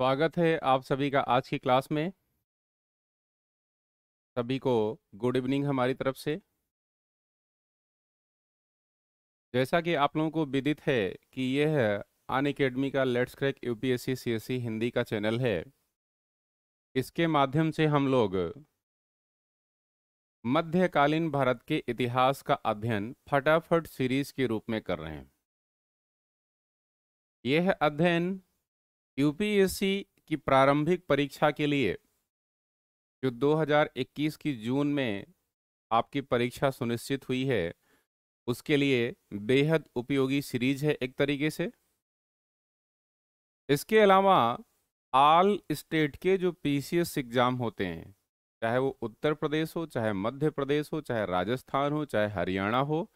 स्वागत है आप सभी का आज की क्लास में सभी को गुड इवनिंग हमारी तरफ से जैसा कि आप लोगों को विदित है कि यह है अन अकेडमी का let's crack UPSC CSC Hindi का चैनल है इसके माध्यम से हम लोग मध्यकालीन भारत के इतिहास का अध्ययन फटाफट सीरीज के रूप में कर रहे हैं यह अध्ययन यूपीएससी की प्रारंभिक परीक्षा के लिए जो 2021 की जून में आपकी परीक्षा सुनिश्चित हुई है उसके लिए बेहद उपयोगी सीरीज है एक तरीके से इसके अलावा आल स्टेट के जो पीसीएस एग्जाम होते हैं चाहे वो उत्तर प्रदेश हो चाहे मध्य प्रदेश हो चाहे राजस्थान हो चाहे हरियाणा हो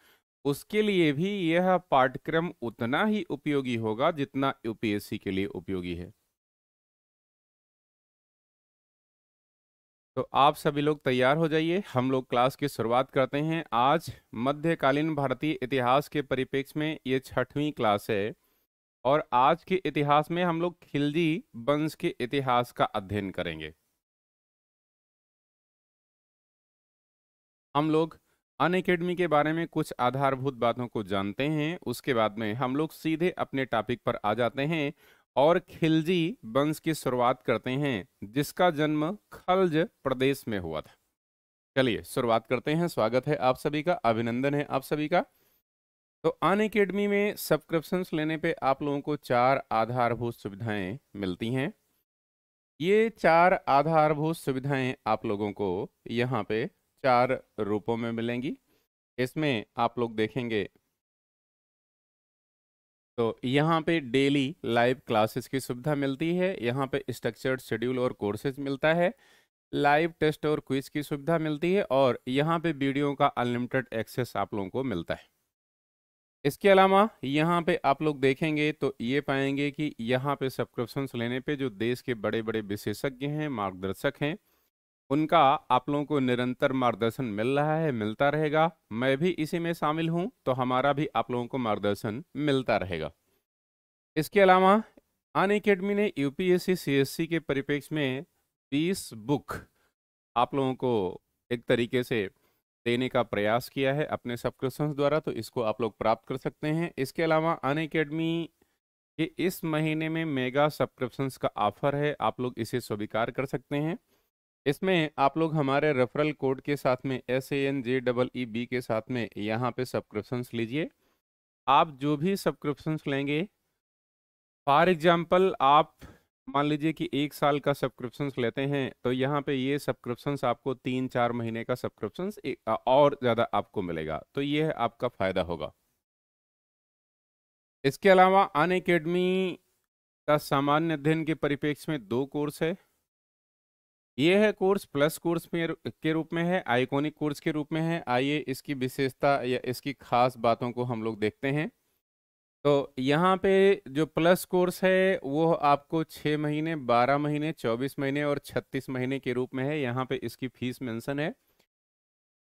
उसके लिए भी यह पाठ्यक्रम उतना ही उपयोगी होगा जितना यूपीएससी के लिए उपयोगी है तो आप सभी लोग तैयार हो जाइए हम लोग क्लास की शुरुआत करते हैं आज मध्यकालीन भारतीय इतिहास के परिप्रेक्ष्य में ये छठवीं क्लास है और आज के इतिहास में हम लोग खिलजी वंश के इतिहास का अध्ययन करेंगे हम लोग अन अकेडमी के बारे में कुछ आधारभूत बातों को जानते हैं उसके बाद में हम लोग सीधे अपने टॉपिक पर आ जाते हैं और खिलजी वंश की शुरुआत करते हैं जिसका जन्म खलज प्रदेश में हुआ था चलिए शुरुआत करते हैं स्वागत है आप सभी का अभिनंदन है आप सभी का तो अन अकेडमी में सब्सक्रिप्शन लेने पे आप लोगों को चार आधारभूत सुविधाएं मिलती हैं ये चार आधारभूत सुविधाएं आप लोगों को यहाँ पे चार रूपों में मिलेंगी इसमें आप लोग देखेंगे तो यहाँ पे डेली लाइव क्लासेस की सुविधा मिलती है यहाँ पे स्ट्रक्चर्ड शेड्यूल और कोर्सेज मिलता है लाइव टेस्ट और क्विज की सुविधा मिलती है और यहाँ पे वीडियो का अनलिमिटेड एक्सेस आप लोगों को मिलता है इसके अलावा यहाँ पे आप लोग देखेंगे तो ये पाएंगे कि यहाँ पे सब्सक्रिप्शंस लेने पे जो देश के बड़े बड़े विशेषज्ञ हैं मार्गदर्शक हैं उनका आप लोगों को निरंतर मार्गदर्शन मिल रहा है मिलता रहेगा मैं भी इसी में शामिल हूं तो हमारा भी आप लोगों को मार्गदर्शन मिलता रहेगा इसके अलावा अन अकेडमी ने यूपीएससी सीएससी के परिप्रेक्ष्य में 20 बुक आप लोगों को एक तरीके से देने का प्रयास किया है अपने सब्सक्रिप्शन द्वारा तो इसको आप लोग प्राप्त कर सकते हैं इसके अलावा अन अकेडमी इस महीने में मेगा सब्सक्रिप्शन का ऑफर है आप लोग इसे स्वीकार कर सकते हैं इसमें आप लोग हमारे रेफरल कोड के साथ में S A N J double E B के साथ में यहाँ पे सब्सक्रिप्शंस लीजिए आप जो भी सब्सक्रिप्शंस लेंगे फॉर एग्जांपल आप मान लीजिए कि एक साल का सब्सक्रिप्शंस लेते हैं तो यहाँ पे ये सब्सक्रिप्शंस आपको तीन चार महीने का सब्सक्रिप्शंस और ज़्यादा आपको मिलेगा तो ये आपका फ़ायदा होगा इसके अलावा अन का सामान्य अध्ययन के परिप्रेक्ष्य में दो कोर्स है ये है कोर्स प्लस कोर्स में के रूप में है आइकॉनिक कोर्स के रूप में है आइए इसकी विशेषता या इसकी खास बातों को हम लोग देखते हैं तो यहाँ पे जो प्लस कोर्स है वो आपको छः महीने बारह महीने चौबीस महीने और छत्तीस महीने के रूप में है यहाँ पे इसकी फीस मेंशन है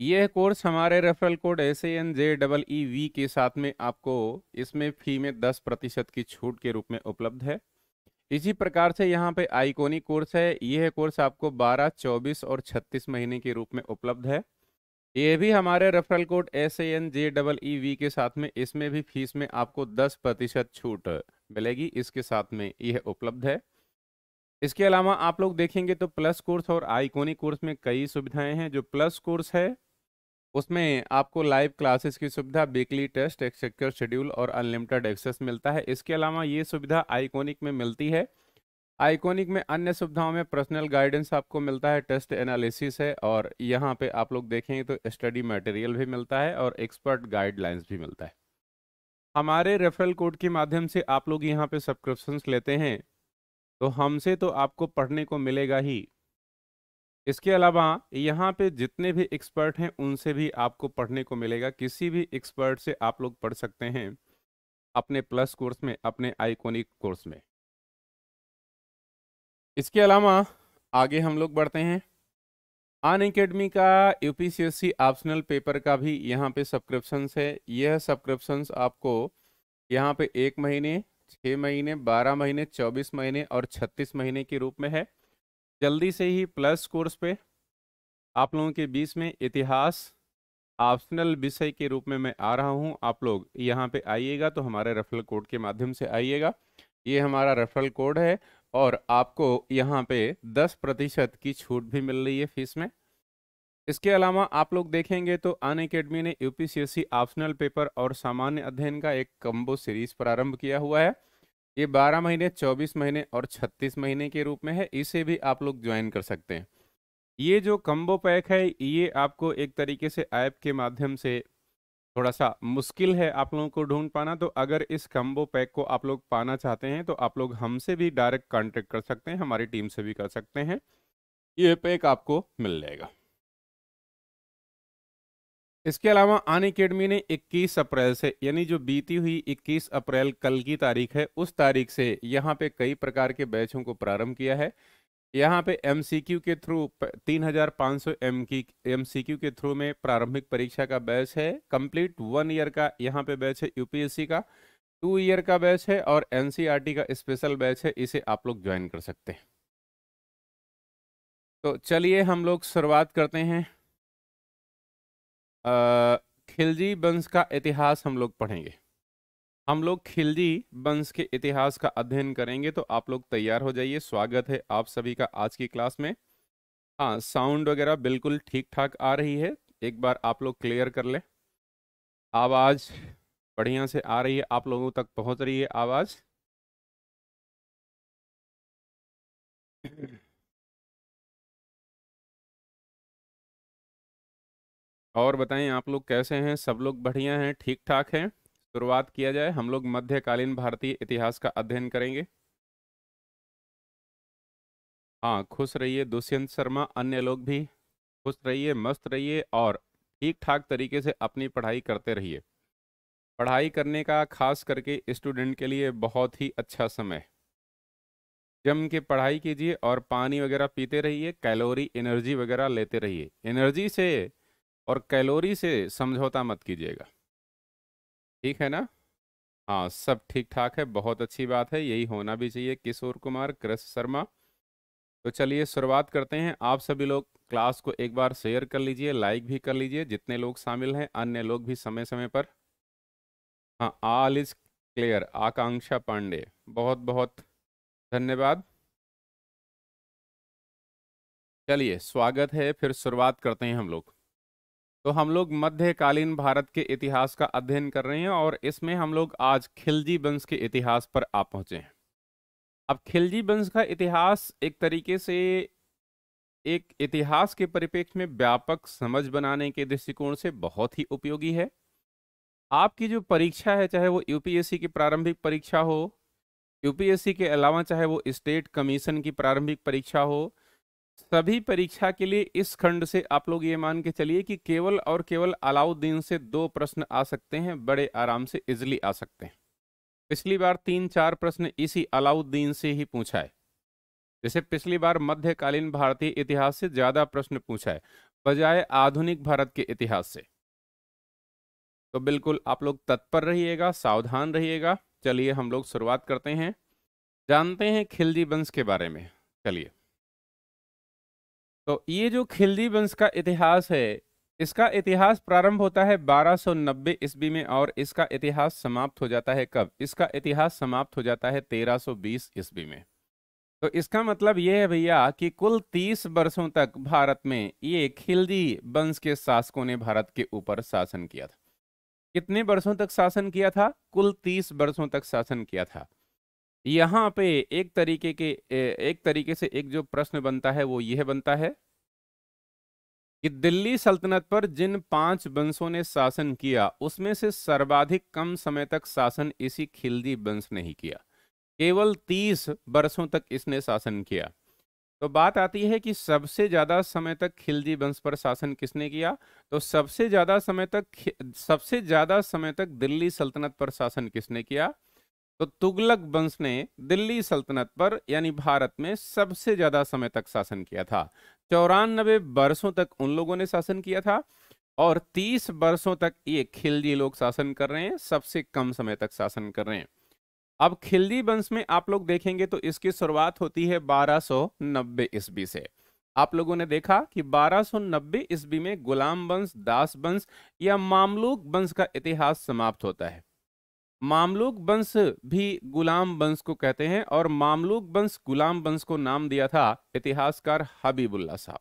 यह कोर्स हमारे referral code S N J double E V के साथ में आपको इसमें फ़ी में दस प्रतिशत की छूट के रूप में उपलब्ध है इसी प्रकार से यहाँ पे आइकोनिक कोर्स है यह कोर्स आपको 12, 24 और 36 महीने के रूप में उपलब्ध है ये भी हमारे referral code S A N J double E V के साथ में इसमें भी फीस में आपको 10 प्रतिशत छूट मिलेगी इसके साथ में यह उपलब्ध है इसके अलावा आप लोग देखेंगे तो प्लस कोर्स और आइकोनिक कोर्स में कई सुविधाएं हैं जो प्लस कोर्स है उसमें आपको लाइव क्लासेस की सुविधा वीकली टेस्ट एक्सेक्टर शेड्यूल और अनलिमिटेड एक्सेस मिलता है इसके अलावा ये सुविधा आइकोनिक में मिलती है आइकोनिक में अन्य सुविधाओं में पर्सनल गाइडेंस आपको मिलता है टेस्ट एनालिसिस है और यहाँ पे आप लोग देखेंगे तो स्टडी मटेरियल भी मिलता है और एक्सपर्ट गाइडलाइंस भी मिलता है हमारे रेफरल कोड के माध्यम से आप लोग यहाँ पे सब्सक्रिप्शंस लेते हैं तो हमसे तो आपको पढ़ने को मिलेगा ही इसके अलावा यहाँ पे जितने भी एक्सपर्ट हैं उनसे भी आपको पढ़ने को मिलेगा किसी भी एक्सपर्ट से आप लोग पढ़ सकते हैं अपने प्लस कोर्स में अपने आइकॉनिक कोर्स में इसके अलावा आगे हम लोग बढ़ते हैं अन अकेडमी का यू पी ऑप्शनल पेपर का भी यहाँ पे सब्सक्रिप्शंस है यह सब्सक्रिप्शंस आपको यहाँ पे एक महीने छः महीने बारह महीने चौबीस महीने और छत्तीस महीने के रूप में है जल्दी से ही प्लस कोर्स पे आप लोगों के बीच में इतिहास ऑप्शनल विषय के रूप में मैं आ रहा हूं आप लोग यहां पे आइएगा तो हमारे रेफरल कोड के माध्यम से आइएगा ये हमारा रेफरल कोड है और आपको यहाँ पे दस प्रतिशत की छूट भी मिल रही है फीस में इसके अलावा आप लोग देखेंगे तो अन अकेडमी ने यूपीसीएससी ऑप्शनल पेपर और सामान्य अध्ययन का एक कम्बो सीरीज प्रारंभ किया हुआ है ये 12 महीने 24 महीने और 36 महीने के रूप में है इसे भी आप लोग ज्वाइन कर सकते हैं ये जो कम्बो पैक है ये आपको एक तरीके से ऐप के माध्यम से थोड़ा सा मुश्किल है आप लोगों को ढूंढ पाना तो अगर इस कम्बो पैक को आप लोग पाना चाहते हैं तो आप लोग हमसे भी डायरेक्ट कांटेक्ट कर सकते हैं हमारी टीम से भी कर सकते हैं ये पैक आपको मिल जाएगा इसके अलावा अन अकेडमी ने 21 अप्रैल से यानी जो बीती हुई 21 अप्रैल कल की तारीख है उस तारीख से यहाँ पे कई प्रकार के बैचों को प्रारंभ किया है यहाँ पे एम के थ्रू 3500 सौ एम की एम के थ्रू में प्रारंभिक परीक्षा का बैच है कंप्लीट वन ईयर का यहाँ पे बैच है यूपीएससी का टू ईयर का बैच है और एन e का स्पेशल बैच है इसे आप लोग ज्वाइन कर सकते हैं तो चलिए हम लोग शुरुआत करते हैं खिलजी वंश का इतिहास हम लोग पढ़ेंगे हम लोग खिलजी वंश के इतिहास का अध्ययन करेंगे तो आप लोग तैयार हो जाइए स्वागत है आप सभी का आज की क्लास में हाँ साउंड वगैरह बिल्कुल ठीक ठाक आ रही है एक बार आप लोग क्लियर कर लें आवाज़ बढ़िया से आ रही है आप लोगों तक पहुंच रही है आवाज़ और बताएं आप लोग कैसे हैं सब लोग बढ़िया हैं ठीक ठाक हैं शुरुआत किया जाए हम लोग मध्यकालीन भारतीय इतिहास का अध्ययन करेंगे हाँ खुश रहिए दुष्यंत शर्मा अन्य लोग भी खुश रहिए मस्त रहिए और ठीक ठाक तरीके से अपनी पढ़ाई करते रहिए पढ़ाई करने का खास करके स्टूडेंट के लिए बहुत ही अच्छा समय जम के पढ़ाई कीजिए और पानी वगैरह पीते रहिए कैलोरी एनर्जी वगैरह लेते रहिए एनर्जी से और कैलोरी से समझौता मत कीजिएगा ठीक है ना हाँ सब ठीक ठाक है बहुत अच्छी बात है यही होना भी चाहिए किशोर कुमार कृष शर्मा तो चलिए शुरुआत करते हैं आप सभी लोग क्लास को एक बार शेयर कर लीजिए लाइक भी कर लीजिए जितने लोग शामिल हैं अन्य लोग भी समय समय पर हाँ all is clear Akanksha Pandey बहुत बहुत धन्यवाद चलिए स्वागत है फिर शुरुआत करते हैं हम लोग तो हम लोग मध्यकालीन भारत के इतिहास का अध्ययन कर रहे हैं और इसमें हम लोग आज खिलजी वंश के इतिहास पर आ पहुंचे हैं अब खिलजी वंश का इतिहास एक तरीके से एक इतिहास के परिप्रेक्ष्य में व्यापक समझ बनाने के दृष्टिकोण से बहुत ही उपयोगी है आपकी जो परीक्षा है चाहे वो यूपीएससी की प्रारंभिक परीक्षा हो यूपीएससी के अलावा चाहे वो स्टेट कमीशन की प्रारंभिक परीक्षा हो सभी परीक्षा के लिए इस खंड से आप लोग ये मान के चलिए कि केवल और केवल अलाउद्दीन से दो प्रश्न आ सकते हैं बड़े आराम से इजिली आ सकते हैं पिछली बार तीन चार प्रश्न इसी अलाउद्दीन से ही पूछा है जैसे पिछली बार मध्यकालीन भारतीय इतिहास से ज्यादा प्रश्न पूछा है बजाय आधुनिक भारत के इतिहास से तो बिल्कुल आप लोग तत्पर रहिएगा सावधान रहिएगा चलिए हम लोग शुरुआत करते हैं जानते हैं खिलजी वंश के बारे में चलिए तो ये जो खिलजी वंश का इतिहास है इसका इतिहास प्रारंभ होता है 1290 ईस्वी में और इसका इतिहास समाप्त हो जाता है कब इसका इतिहास समाप्त हो जाता है 1320 ईस्वी में तो इसका मतलब यह है भैया कि कुल 30 वर्षों तक भारत में ये खिलजी वंश के शासकों ने भारत के ऊपर शासन किया था कितने वर्षों तक शासन किया था कुल 30 वर्षों तक शासन किया था यहाँ पे एक तरीके के एक तरीके से एक जो प्रश्न बनता है वो यह बनता है कि दिल्ली सल्तनत पर जिन पांच वंशों ने शासन किया उसमें से सर्वाधिक कम समय तक शासन इसी खिलजी वंश ने ही किया केवल तीस वर्षों तक इसने शासन किया तो बात आती है कि सबसे ज्यादा समय तक खिलजी वंश पर शासन किसने किया तो सबसे ज्यादा समय तक सबसे ज्यादा समय तक दिल्ली सल्तनत पर शासन किसने किया तो तुगलक वंश ने दिल्ली सल्तनत पर यानी भारत में सबसे ज्यादा समय तक शासन किया था चौरानबे वर्षों तक उन लोगों ने शासन किया था और 30 वर्षों तक ये खिलजी लोग शासन कर रहे हैं सबसे कम समय तक शासन कर रहे हैं अब खिलजी वंश में आप लोग देखेंगे तो इसकी शुरुआत होती है 1290 ईस्वी से आप लोगों ने देखा कि 1290 ईस्वी में गुलाम वंश दास वंश या मामलूक वंश का इतिहास समाप्त होता है मामलूक वंश भी गुलाम वंश को कहते हैं और मामलूक वंश गुलाम वंश को नाम दिया था इतिहासकार हबीबुल्ला साहब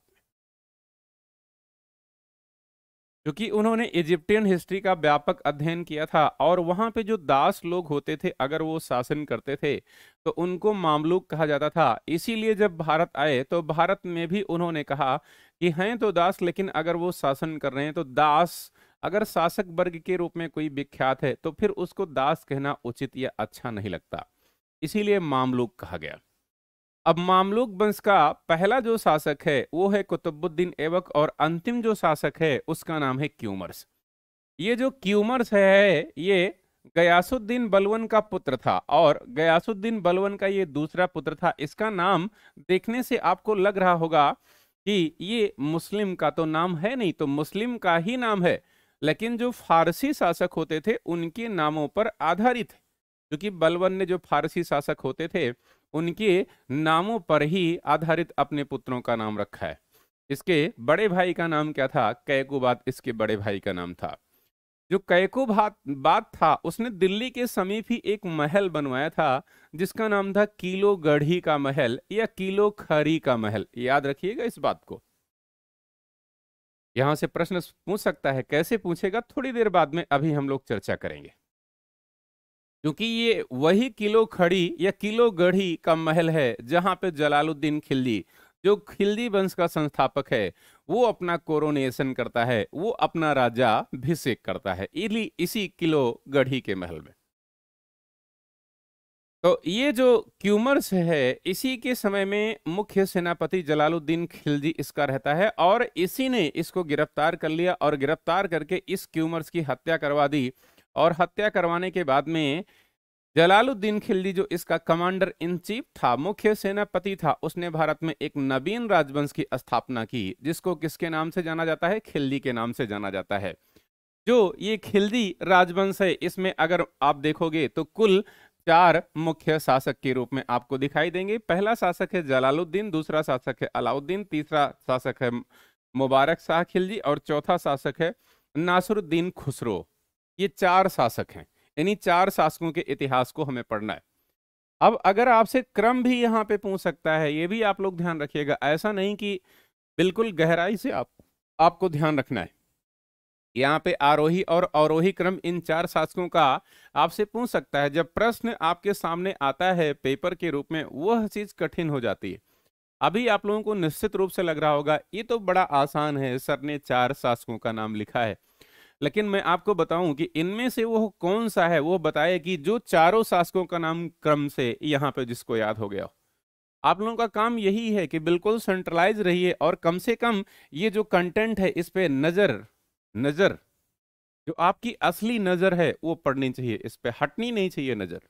क्योंकि उन्होंने इजिप्टियन हिस्ट्री का व्यापक अध्ययन किया था और वहां पे जो दास लोग होते थे अगर वो शासन करते थे तो उनको मामलूक कहा जाता था इसीलिए जब भारत आए तो भारत में भी उन्होंने कहा कि हैं तो दास लेकिन अगर वो शासन कर रहे हैं तो दास अगर शासक वर्ग के रूप में कोई विख्यात है तो फिर उसको दास कहना उचित या अच्छा नहीं लगता इसीलिए मामलूक कहा गया अब मामलूक वंश का पहला जो शासक है वो है कुतुबुद्दीन एवक और अंतिम जो शासक है उसका नाम है क्यूमर्स ये जो क्यूमर्स है ये गयासुद्दीन बलवन का पुत्र था और गयासुद्दीन बलवन का ये दूसरा पुत्र था इसका नाम देखने से आपको लग रहा होगा कि ये मुस्लिम का तो नाम है नहीं तो मुस्लिम का ही नाम है लेकिन जो फारसी शासक होते थे उनके नामों पर आधारित है क्योंकि बलवन ने जो फारसी शासक होते थे उनके नामों पर ही आधारित अपने पुत्रों का नाम रखा है इसके बड़े भाई का नाम क्या था कैकुबात इसके बड़े भाई का नाम था जो कैकुबात बात था उसने दिल्ली के समीप ही एक महल बनवाया था जिसका नाम था किलो गढ़ी का महल या किलो खरी का महल याद रखिएगा इस बात को यहां से प्रश्न पूछ सकता है कैसे पूछेगा थोड़ी देर बाद में अभी हम लोग चर्चा करेंगे क्योंकि ये वही किलो खड़ी या किलो गढ़ी का महल है जहां पे जलालुद्दीन खिलजी जो खिलजी वंश का संस्थापक है वो अपना कोरोनेशन करता है वो अपना राजा अभिषेक करता है इसी किलो गढ़ी के महल में तो ये जो क्यूमर्स है इसी के समय में मुख्य सेनापति जलालुद्दीन खिलजी इसका रहता है और इसी ने इसको गिरफ्तार कर लिया और गिरफ्तार करके इस क्यूमर्स की हत्या करवा दी और हत्या करवाने के बाद में जलालुद्दीन खिलजी जो इसका कमांडर इन चीफ था मुख्य सेनापति था उसने भारत में एक नवीन राजवंश की स्थापना की जिसको किसके नाम से जाना जाता है खिलजी के नाम से जाना जाता है जो ये खिलजी राजवंश है इसमें अगर आप देखोगे तो कुल चार मुख्य शासक के रूप में आपको दिखाई देंगे पहला शासक है जलालुद्दीन दूसरा शासक है अलाउद्दीन तीसरा शासक है मुबारक शाह खिलजी और चौथा शासक है नासुरुद्दीन खुसरो ये चार शासक हैं इन्हीं चार शासकों के इतिहास को हमें पढ़ना है अब अगर आपसे क्रम भी यहाँ पे पूछ सकता है ये भी आप लोग ध्यान रखिएगा ऐसा नहीं कि बिल्कुल गहराई से आप आपको ध्यान रखना है यहाँ पे आरोही और अवरोही क्रम इन चार शासकों का आपसे पूछ सकता है जब प्रश्न आपके सामने आता है पेपर के रूप में वह चीज कठिन हो जाती है अभी आप लोगों को निश्चित रूप से लग रहा होगा ये तो बड़ा आसान है सर ने चार शासकों का नाम लिखा है लेकिन मैं आपको बताऊं कि इनमें से वो कौन सा है वो बताए कि जो चारों शासकों का नाम क्रम से यहाँ पे जिसको याद हो गया आप लोगों का काम यही है कि बिल्कुल सेंट्रलाइज रहिए और कम से कम ये जो कंटेंट है इस पर नज़र नज़र जो आपकी असली नज़र है वो पड़नी चाहिए इस पर हटनी नहीं चाहिए नज़र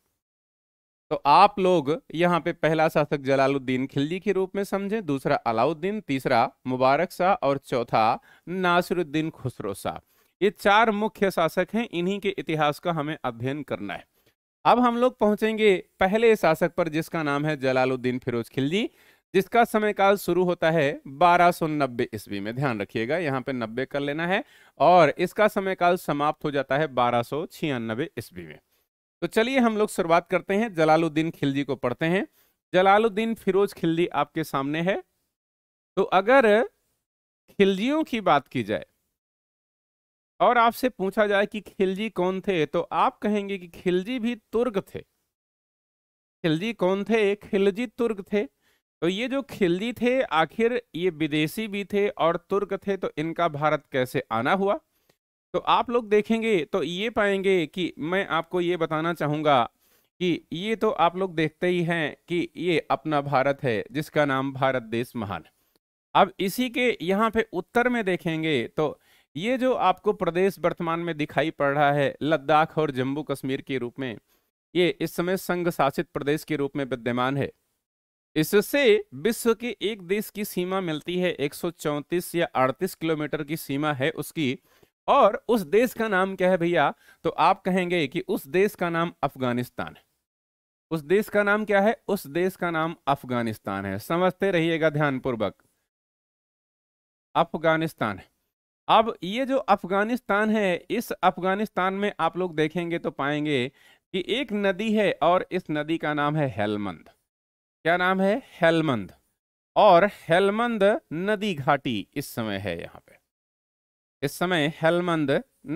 तो आप लोग यहाँ पे पहला शासक जलालुद्दीन खिलजी के रूप में समझें दूसरा अलाउद्दीन तीसरा मुबारक शाह और चौथा नासिरुद्दीन खुसरो शाह ये चार मुख्य शासक हैं इन्हीं के इतिहास का हमें अध्ययन करना है अब हम लोग पहुंचेंगे पहले शासक पर जिसका नाम है जलालुद्दीन फिरोज खिलजी जिसका समय काल शुरू होता है 1290 ईस्वी में ध्यान रखिएगा यहाँ पे 90 कर लेना है और इसका समय काल समाप्त हो जाता है बारह सौ ईस्वी में तो चलिए हम लोग शुरुआत करते हैं जलालुद्दीन खिलजी को पढ़ते हैं जलालुद्दीन फिरोज खिलजी आपके सामने है तो अगर खिलजियों की बात की जाए और आपसे पूछा जाए कि खिलजी कौन थे तो आप कहेंगे कि खिलजी भी तुर्क थे खिलजी कौन थे खिलजी तुर्क थे तो ये जो खिलजी थे आखिर ये विदेशी भी थे और तुर्क थे तो इनका भारत कैसे आना हुआ तो आप लोग देखेंगे तो ये पाएंगे कि मैं आपको ये बताना चाहूँगा कि ये तो आप लोग देखते ही हैं कि ये अपना भारत है जिसका नाम भारत देश महान अब इसी के यहाँ पे उत्तर में देखेंगे तो ये जो आपको प्रदेश वर्तमान में दिखाई पड़ रहा है लद्दाख और जम्मू कश्मीर के रूप में ये इस समय संघ शासित प्रदेश के रूप में विद्यमान है इससे विश्व के एक देश की सीमा मिलती है एक या 38 किलोमीटर की सीमा है उसकी और उस देश का नाम क्या है भैया तो आप कहेंगे कि उस देश का नाम अफगानिस्तान है उस देश का नाम क्या है उस देश का नाम अफगानिस्तान है समझते रहिएगा ध्यानपूर्वक अफगानिस्तान है अब ये जो अफगानिस्तान है इस अफगानिस्तान में आप लोग देखेंगे तो पाएंगे कि एक नदी है और इस नदी का नाम है हेलमंद क्या नाम है हेलमंद और हेलमंद नदी घाटी इस समय है यहां पे इस समय हेलमंद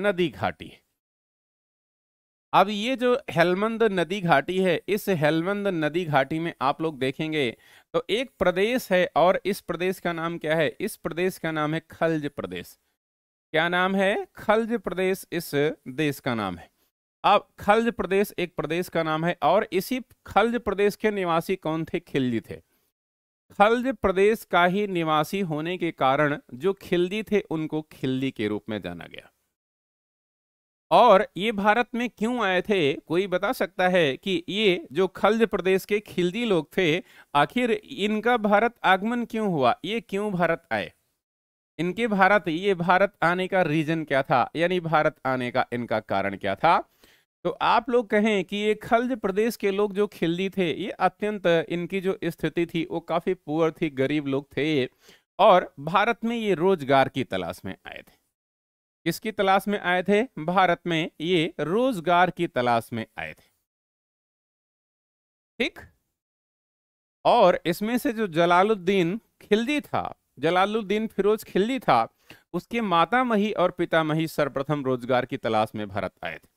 नदी घाटी अब ये जो हेलमंद नदी घाटी है इस हेलमंद नदी घाटी में आप लोग देखेंगे तो एक प्रदेश है और इस प्रदेश का नाम क्या है इस प्रदेश का नाम है खलज प्रदेश क्या नाम है खलज प्रदेश इस देश का नाम है अब खल्ज प्रदेश एक प्रदेश का नाम है और इसी खल्ज प्रदेश के निवासी कौन थे खिलजी थे खल्ज प्रदेश का ही निवासी होने के कारण जो खिलजी थे उनको खिलजी के रूप में जाना गया और ये भारत में क्यों आए थे कोई बता सकता है कि ये जो खल्ज प्रदेश के खिलजी लोग थे आखिर इनका भारत आगमन क्यों हुआ ये क्यों भारत आए इनके भारत ये भारत आने का रीजन क्या था यानी भारत आने का इनका कारण क्या था तो आप लोग कहें कि ये खल्ज प्रदेश के लोग जो खिलजी थे ये अत्यंत इनकी जो स्थिति थी वो काफ़ी पुअर थी गरीब लोग थे ये और भारत में ये रोजगार की तलाश में आए थे किसकी तलाश में आए थे भारत में ये रोजगार की तलाश में आए थे ठीक और इसमें से जो जलालुद्दीन खिलजी था जलालुद्दीन फिरोज खिलजी था उसके माता मही और पितामही सर्वप्रथम रोजगार की तलाश में भारत आए थे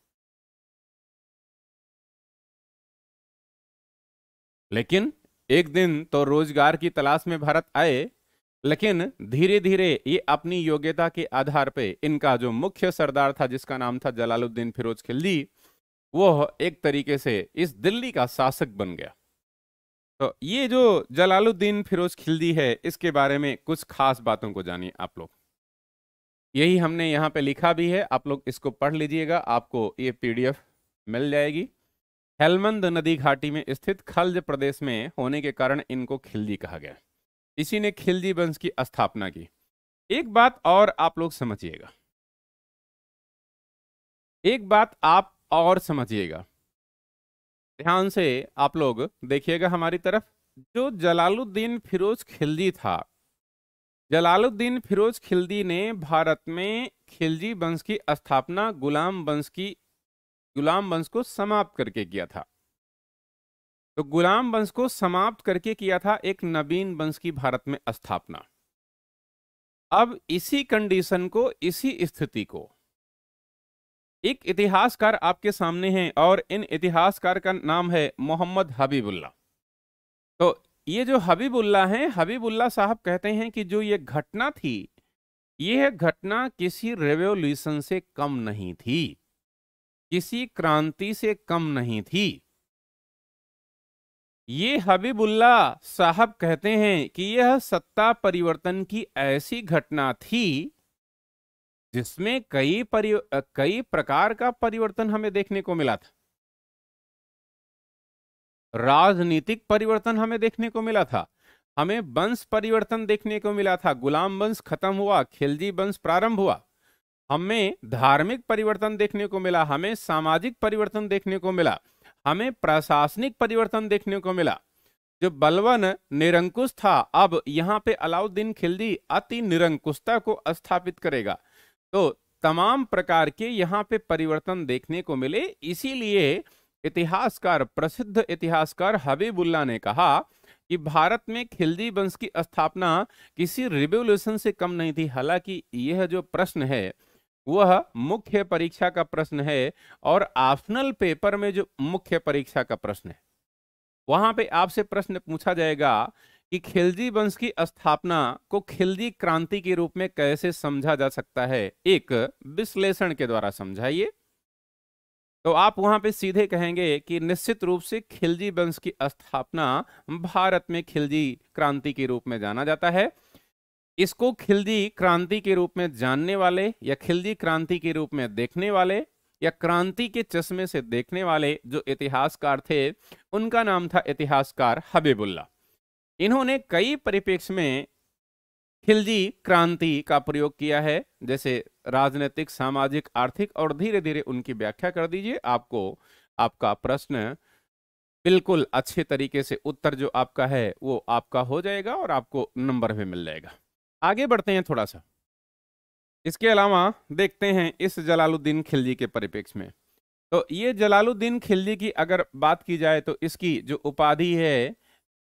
लेकिन एक दिन तो रोजगार की तलाश में भारत आए लेकिन धीरे धीरे ये अपनी योग्यता के आधार पे इनका जो मुख्य सरदार था जिसका नाम था जलालुद्दीन फिरोज खिलजी वह एक तरीके से इस दिल्ली का शासक बन गया तो ये जो जलालुद्दीन फिरोज खिलजी है इसके बारे में कुछ खास बातों को जानिए आप लोग यही हमने यहाँ पे लिखा भी है आप लोग इसको पढ़ लीजिएगा आपको ये पीडीएफ मिल जाएगी हेलमंद नदी घाटी में स्थित खल्ज प्रदेश में होने के कारण इनको खिलजी कहा गया इसी ने खिलजी वंश की स्थापना की एक बात और आप लोग समझिएगा एक बात आप और समझिएगा ध्यान से आप लोग देखिएगा हमारी तरफ जो जलालुद्दीन फिरोज खिलजी था जलालुद्दीन फिरोज खिलजी ने भारत में खिलजी वंश की स्थापना गुलाम वंश की गुलाम वंश को समाप्त करके किया था तो गुलाम वंश को समाप्त करके किया था एक नवीन वंश की भारत में स्थापना अब इसी कंडीशन को इसी स्थिति को एक इतिहासकार आपके सामने हैं और इन इतिहासकार का नाम है मोहम्मद हबीबुल्ला तो ये जो हबीबुल्ला हैं हबीबुल्ला साहब कहते हैं कि जो ये घटना थी यह घटना किसी रेवोल्यूशन से कम नहीं थी किसी क्रांति से कम नहीं थी ये हबीबुल्ला साहब कहते हैं कि यह सत्ता परिवर्तन की ऐसी घटना थी जिसमें कई परि कई प्रकार का परिवर्तन हमें देखने को मिला था राजनीतिक परिवर्तन हमें देखने को मिला था हमें वंश परिवर्तन देखने को मिला था गुलाम वंश खत्म हुआ खिलजी वंश प्रारंभ हुआ हमें धार्मिक परिवर्तन देखने को मिला हमें सामाजिक परिवर्तन देखने को मिला हमें प्रशासनिक परिवर्तन देखने को मिला जो बलवन निरंकुश था अब यहाँ पे अलाउद्दीन खिलजी अति निरंकुशता को स्थापित करेगा तो तमाम प्रकार के यहाँ पे परिवर्तन देखने को मिले इसीलिए इतिहासकार प्रसिद्ध इतिहासकार हबीबुल्ला ने कहा कि भारत में खिलजी वंश की स्थापना किसी रिवोल्यूशन से कम नहीं थी हालांकि यह जो प्रश्न है वह मुख्य परीक्षा का प्रश्न है और ऑप्शनल पेपर में जो मुख्य परीक्षा का प्रश्न है वहां पे आपसे प्रश्न पूछा जाएगा कि खिलजी वंश की स्थापना को खिलजी क्रांति के रूप में कैसे समझा जा सकता है एक विश्लेषण के द्वारा समझाइए तो आप वहां पे सीधे कहेंगे कि निश्चित रूप से खिलजी वंश की स्थापना भारत में खिलजी क्रांति के रूप में जाना जाता है इसको खिलजी क्रांति के रूप में जानने वाले या खिलजी क्रांति के रूप में देखने वाले या क्रांति के चश्मे से देखने वाले जो इतिहासकार थे उनका नाम था इतिहासकार हबीबुल्ला इन्होंने कई परिप्रेक्ष्य में खिलजी क्रांति का प्रयोग किया है जैसे राजनीतिक सामाजिक आर्थिक और धीरे धीरे उनकी व्याख्या कर दीजिए आपको आपका प्रश्न बिल्कुल अच्छे तरीके से उत्तर जो आपका है वो आपका हो जाएगा और आपको नंबर भी मिल जाएगा आगे बढ़ते हैं थोड़ा सा इसके अलावा देखते हैं इस जलालुद्दीन खिलजी के परिप्रेक्ष्य में तो ये जलालुद्दीन खिलजी की अगर बात की जाए तो इसकी जो उपाधि है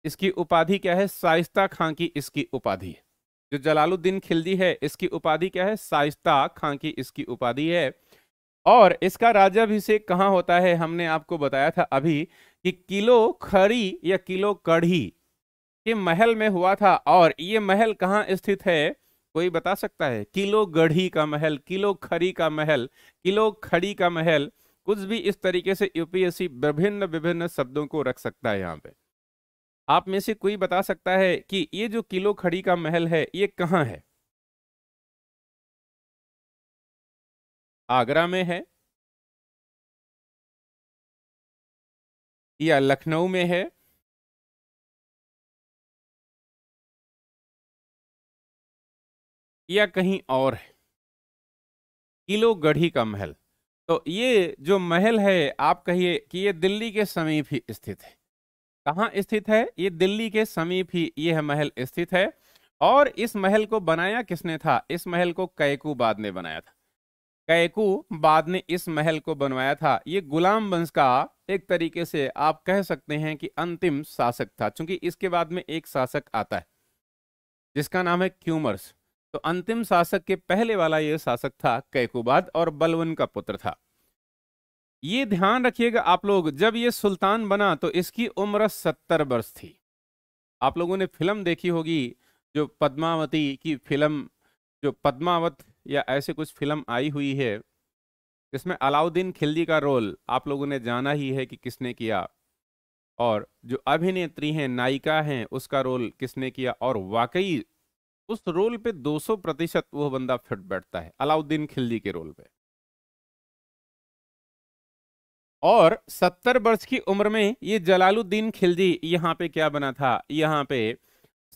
इसकी उपाधि क्या है साइस्ता खां की इसकी उपाधि है जो जलालुद्दीन खिलजी है इसकी उपाधि क्या है साइस्ता खां की इसकी उपाधि है और इसका राज्याभिषेक कहाँ होता है हमने आपको बताया था अभी कि किलो खरी या किलो कढ़ी के महल में हुआ था और ये महल कहाँ स्थित है कोई बता सकता है किलो गढ़ी का महल किलो खरी का महल किलो खड़ी का महल कुछ भी इस तरीके से यूपीएससी विभिन्न विभिन्न शब्दों को रख सकता है यहाँ पे आप में से कोई बता सकता है कि ये जो किलो खड़ी का महल है ये कहाँ है आगरा में है या लखनऊ में है या कहीं और है किलो गढ़ी का महल तो ये जो महल है आप कहिए कि ये दिल्ली के समीप ही स्थित है कहाँ स्थित है ये दिल्ली के समीप ही ये है महल स्थित है और इस महल को बनाया किसने था इस महल को कैकू बाद ने बनाया था कैकू बाद ने इस महल को बनवाया था ये गुलाम वंश का एक तरीके से आप कह सकते हैं कि अंतिम शासक था क्योंकि इसके बाद में एक शासक आता है जिसका नाम है क्यूमर्स तो अंतिम शासक के पहले वाला यह शासक था कैकुबाद और बलवन का पुत्र था ये ध्यान रखिएगा आप लोग जब ये सुल्तान बना तो इसकी उम्र सत्तर वर्ष थी आप लोगों ने फिल्म देखी होगी जो पद्मावती की फिल्म जो पद्मावत या ऐसे कुछ फिल्म आई हुई है जिसमें अलाउद्दीन खिलजी का रोल आप लोगों ने जाना ही है कि किसने किया और जो अभिनेत्री हैं नायिका हैं उसका रोल किसने किया और वाकई उस रोल पे 200 प्रतिशत वह बंदा फिट बैठता है अलाउद्दीन खिलजी के रोल पे और 70 वर्ष की उम्र में ये जलालुद्दीन खिलजी यहाँ पे क्या बना था यहाँ पे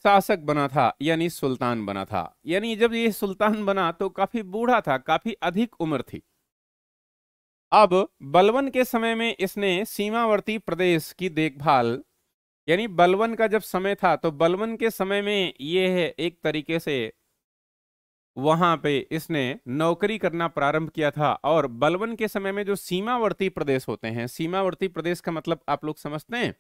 शासक बना था यानी सुल्तान बना था यानी जब ये सुल्तान बना तो काफी बूढ़ा था काफी अधिक उम्र थी अब बलवन के समय में इसने सीमावर्ती प्रदेश की देखभाल यानी बलवन का जब समय था तो बलवन के समय में ये है एक तरीके से वहां पे इसने नौकरी करना प्रारंभ किया था और बलवन के समय में जो सीमावर्ती प्रदेश होते हैं सीमावर्ती प्रदेश का मतलब आप लोग समझते हैं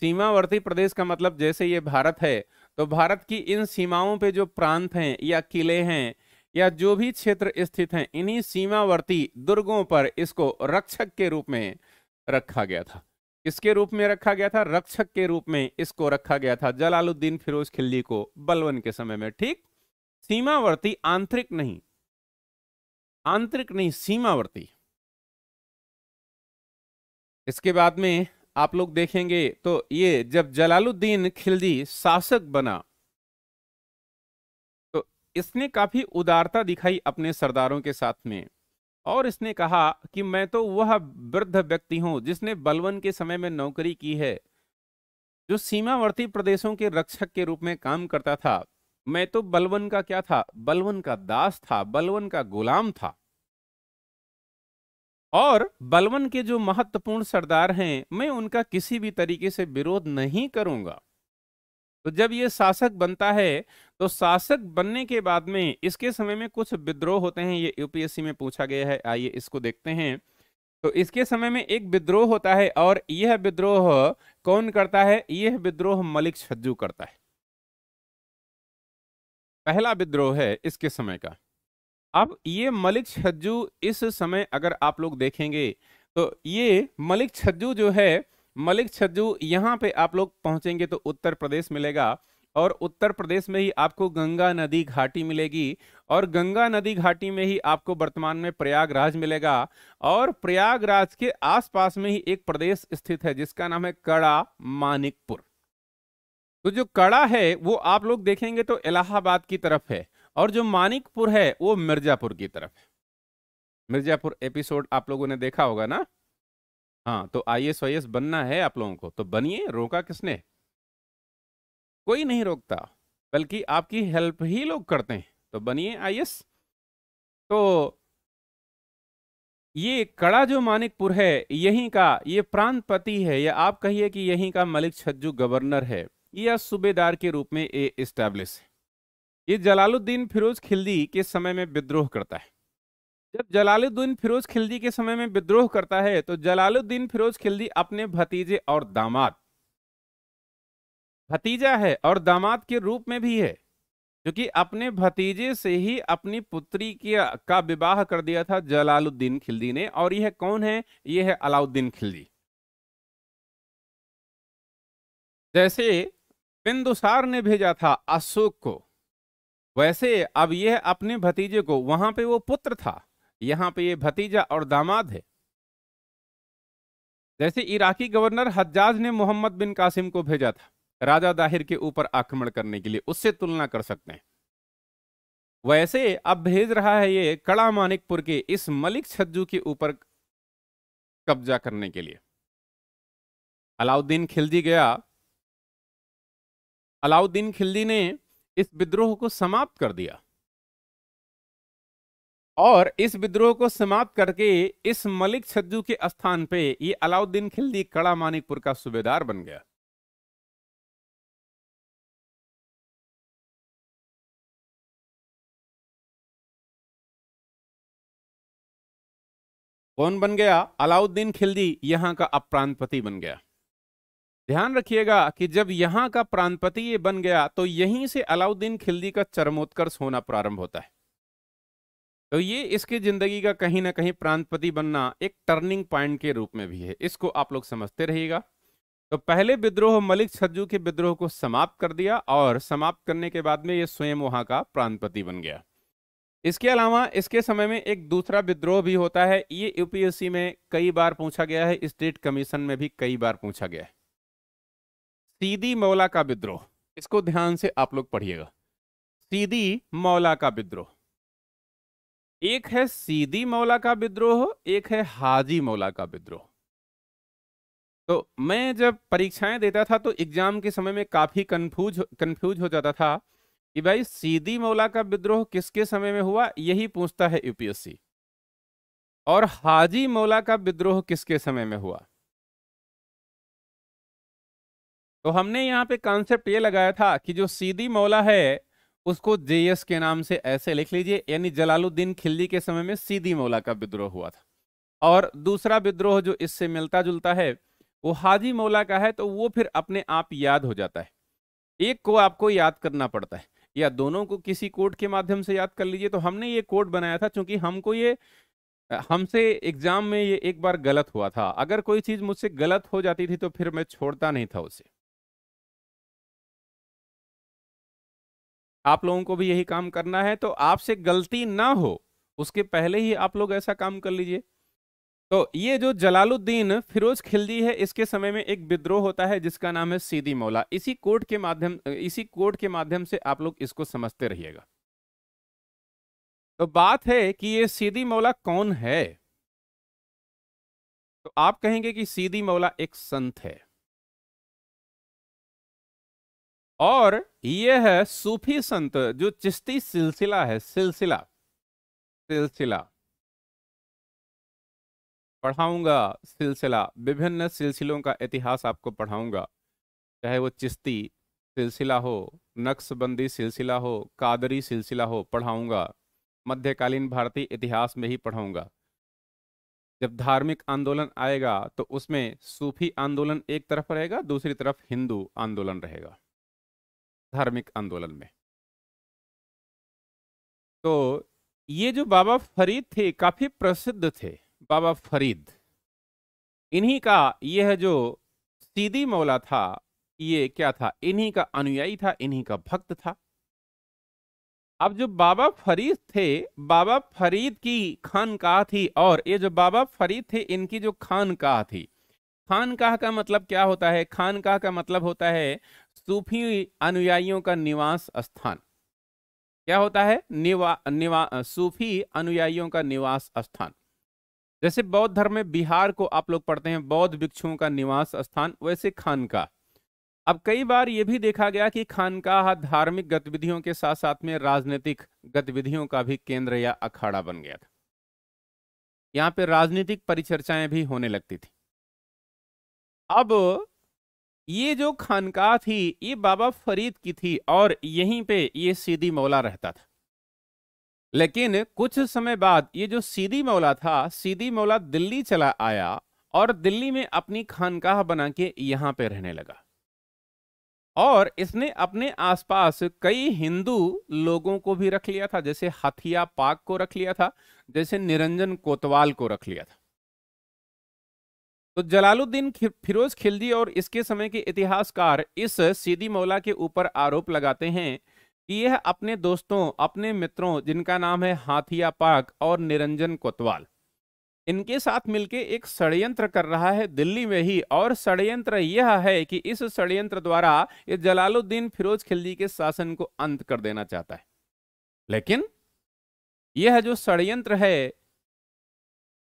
सीमावर्ती प्रदेश का मतलब जैसे ये भारत है तो भारत की इन सीमाओं पे जो प्रांत हैं या किले हैं या जो भी क्षेत्र स्थित हैं इन्हीं सीमावर्ती दुर्गों पर इसको रक्षक के रूप में रखा गया था किसके रूप में रखा गया था रक्षक के रूप में इसको रखा गया था जलालुद्दीन फिरोज खिल्ली को बलवन के समय में ठीक सीमावर्ती आंतरिक नहीं आंतरिक नहीं सीमावर्ती इसके बाद में आप लोग देखेंगे तो ये जब जलालुद्दीन खिलजी शासक बना तो इसने काफी उदारता दिखाई अपने सरदारों के साथ में और इसने कहा कि मैं तो वह वृद्ध व्यक्ति हूं जिसने बलवन के समय में नौकरी की है जो सीमावर्ती प्रदेशों के रक्षक के रूप में काम करता था मैं तो बलवन का क्या था बलवन का दास था बलवन का गुलाम था और बलवन के जो महत्वपूर्ण सरदार हैं मैं उनका किसी भी तरीके से विरोध नहीं करूंगा तो जब ये शासक बनता है तो शासक बनने के बाद में इसके समय में कुछ विद्रोह होते हैं ये यूपीएससी में पूछा गया है आइए इसको देखते हैं तो इसके समय में एक विद्रोह होता है और यह विद्रोह कौन करता है यह विद्रोह मलिक छज्जू करता है पहला विद्रोह है इसके समय का अब ये मलिक छज्जू इस समय अगर आप लोग देखेंगे तो ये मलिक छज्जू जो है मलिक छज्जू यहाँ पे आप लोग पहुंचेंगे तो उत्तर प्रदेश मिलेगा और उत्तर प्रदेश में ही आपको गंगा नदी घाटी मिलेगी और गंगा नदी घाटी में ही आपको वर्तमान में प्रयागराज मिलेगा और प्रयागराज के आसपास में ही एक प्रदेश स्थित है जिसका नाम है कड़ा मानिकपुर तो जो कड़ा है वो आप लोग देखेंगे तो इलाहाबाद की तरफ है और जो मानिकपुर है वो मिर्जापुर की तरफ है मिर्जापुर एपिसोड आप लोगों ने देखा होगा ना हाँ तो आई एस वाई एस बनना है आप लोगों को तो बनिए रोका किसने कोई नहीं रोकता बल्कि आपकी हेल्प ही लोग करते हैं तो बनिए आई एस तो ये कड़ा जो मानिकपुर है यहीं का ये प्रांतपति है या आप कहिए कि यहीं का मलिक छज्जू गवर्नर है या सूबेदार के रूप में ए है ये जलालुद्दीन फिरोज खिलदी के समय में विद्रोह करता है जब जलालुद्दीन फिरोज खिलजी के समय में विद्रोह करता है तो जलालुद्दीन फिरोज खिलजी अपने भतीजे और दामाद भतीजा है और दामाद के रूप में भी है जो कि अपने भतीजे से ही अपनी पुत्री की का विवाह कर दिया था जलालुद्दीन खिलजी ने और यह कौन है यह है अलाउद्दीन खिलजी जैसे बिंदुसार ने भेजा था अशोक को वैसे अब यह अपने भतीजे को वहां पे वो पुत्र था यहां पे ये भतीजा और दामाद है जैसे इराकी गवर्नर हज्जाज ने मोहम्मद बिन कासिम को भेजा था राजा दाहिर के ऊपर आक्रमण करने के लिए उससे तुलना कर सकते हैं वैसे अब भेज रहा है ये कड़ा मानिकपुर के इस मलिक छज्जू के ऊपर कब्जा करने के लिए अलाउद्दीन खिलजी गया अलाउद्दीन खिलजी ने इस विद्रोह को समाप्त कर दिया और इस विद्रोह को समाप्त करके इस मलिक छज्जू के स्थान पे ये अलाउद्दीन खिलजी कड़ा मानिकपुर का सूबेदार बन गया कौन बन गया अलाउद्दीन खिलजी यहाँ का अप्रांतपति बन गया ध्यान रखिएगा कि जब यहाँ का प्रांतपति ये बन गया तो यहीं से अलाउद्दीन खिलजी का चरमोत्कर्ष होना प्रारंभ होता है तो ये इसकी जिंदगी का कहीं ना कहीं प्रांतपति बनना एक टर्निंग पॉइंट के रूप में भी है इसको आप लोग समझते रहिएगा तो पहले विद्रोह मलिक छज्जू के विद्रोह को समाप्त कर दिया और समाप्त करने के बाद में ये स्वयं वहां का प्रांतपति बन गया इसके अलावा इसके समय में एक दूसरा विद्रोह भी होता है ये यूपीएससी में कई बार पूछा गया है स्टेट कमीशन में भी कई बार पूछा गया है सीधी मौला का विद्रोह इसको ध्यान से आप लोग पढ़िएगा सीधी मौला का विद्रोह एक है सीदी मौला का विद्रोह एक है हाजी मौला का विद्रोह तो मैं जब परीक्षाएं देता था तो एग्जाम के समय में काफी कंफ्यूज कंफ्यूज हो जाता था कि भाई सीदी मौला का विद्रोह किसके समय में हुआ यही पूछता है यूपीएससी और हाजी मौला का विद्रोह किसके समय में हुआ तो हमने यहाँ पे कॉन्सेप्ट ये लगाया था कि जो सीदी मौला है उसको जेएस के नाम से ऐसे लिख लीजिए यानी जलालुद्दीन खिल्जी के समय में सीधी मौला का विद्रोह हुआ था और दूसरा विद्रोह जो इससे मिलता जुलता है वो हाजी मौला का है तो वो फिर अपने आप याद हो जाता है एक को आपको याद करना पड़ता है या दोनों को किसी कोर्ट के माध्यम से याद कर लीजिए तो हमने ये कोर्ट बनाया था क्योंकि हमको ये हमसे एग्जाम में ये एक बार गलत हुआ था अगर कोई चीज़ मुझसे गलत हो जाती थी तो फिर मैं छोड़ता नहीं था उसे आप लोगों को भी यही काम करना है तो आपसे गलती ना हो उसके पहले ही आप लोग ऐसा काम कर लीजिए तो ये जो जलालुद्दीन फिरोज खिलजी है इसके समय में एक विद्रोह होता है जिसका नाम है सीधी मौला इसी कोर्ट के माध्यम इसी कोर्ट के माध्यम से आप लोग इसको समझते रहिएगा तो बात है कि ये सीधी मौला कौन है तो आप कहेंगे कि सीधी मौला एक संत है और ये है सूफी संत जो चिश्ती सिलसिला है सिलसिला सिलसिला पढ़ाऊंगा सिलसिला विभिन्न सिलसिलों का इतिहास आपको पढ़ाऊंगा चाहे वो चिश्ती सिलसिला हो नक्शबंदी सिलसिला हो कादरी सिलसिला हो पढ़ाऊंगा मध्यकालीन भारतीय इतिहास में ही पढ़ाऊंगा जब धार्मिक आंदोलन आएगा तो उसमें सूफी आंदोलन एक तरफ रहेगा दूसरी तरफ हिंदू आंदोलन रहेगा धार्मिक आंदोलन में तो ये जो बाबा फरीद थे काफी प्रसिद्ध थे बाबा फरीद इन्हीं का यह जो सीधी मौला था ये क्या था इन्हीं का अनुयायी था इन्हीं का भक्त था अब जो बाबा फरीद थे बाबा फरीद की खानकाह थी और ये जो बाबा फरीद थे इनकी जो खानकाह थी खानकाह का मतलब क्या होता है खानकाह का मतलब होता है सूफी अनुयायियों का निवास स्थान क्या होता है निवा निवा सूफी अनुयायियों का निवास स्थान जैसे बौद्ध धर्म में बिहार को आप लोग पढ़ते हैं बौद्ध भिक्षुओं का निवास स्थान वैसे खानका अब कई बार ये भी देखा गया कि खानकाह धार्मिक गतिविधियों के साथ साथ में राजनीतिक गतिविधियों का भी केंद्र या अखाड़ा बन गया था यहाँ पे राजनीतिक परिचर्चाएं भी होने लगती थी अब ये जो खानका थी ये बाबा फरीद की थी और यहीं पे ये सीधी मौला रहता था लेकिन कुछ समय बाद ये जो सीधी मौला था सीधी मौला दिल्ली चला आया और दिल्ली में अपनी खानकाह बना के यहाँ पे रहने लगा और इसने अपने आसपास कई हिंदू लोगों को भी रख लिया था जैसे हथिया पाक को रख लिया था जैसे निरंजन कोतवाल को रख लिया था तो जलालुद्दीन फिरोज खिलजी और इसके समय के इतिहासकार इस सीदी मौला के ऊपर आरोप लगाते हैं कि यह अपने दोस्तों अपने मित्रों जिनका नाम है हाथिया पाक और निरंजन कोतवाल इनके साथ मिलकर एक षडयंत्र कर रहा है दिल्ली में ही और षडयंत्र यह है कि इस षडयंत्र द्वारा ये जलालुद्दीन फिरोज खिलजी के शासन को अंत कर देना चाहता है लेकिन यह जो षडयंत्र है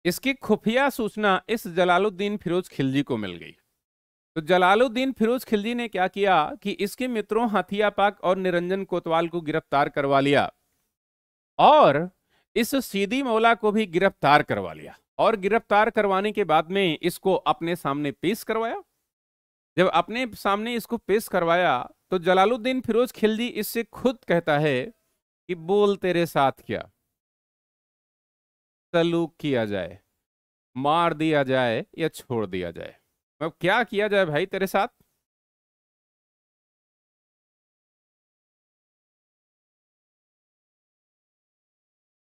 इसकी खुफिया सूचना इस जलालुद्दीन फिरोज खिलजी को मिल गई तो जलालुद्दीन फिरोज खिलजी ने क्या किया कि इसके मित्रों हथिया पाक और निरंजन कोतवाल को गिरफ्तार करवा लिया और इस सीधी मौला को भी गिरफ्तार करवा लिया और गिरफ्तार करवाने के बाद में इसको अपने सामने पेश करवाया जब अपने सामने इसको पेश करवाया तो जलालुद्दीन फिरोज खिलजी इससे खुद कहता है कि बोल तेरे साथ क्या सलूक किया जाए मार दिया जाए या छोड़ दिया जाए अब क्या किया जाए भाई तेरे साथ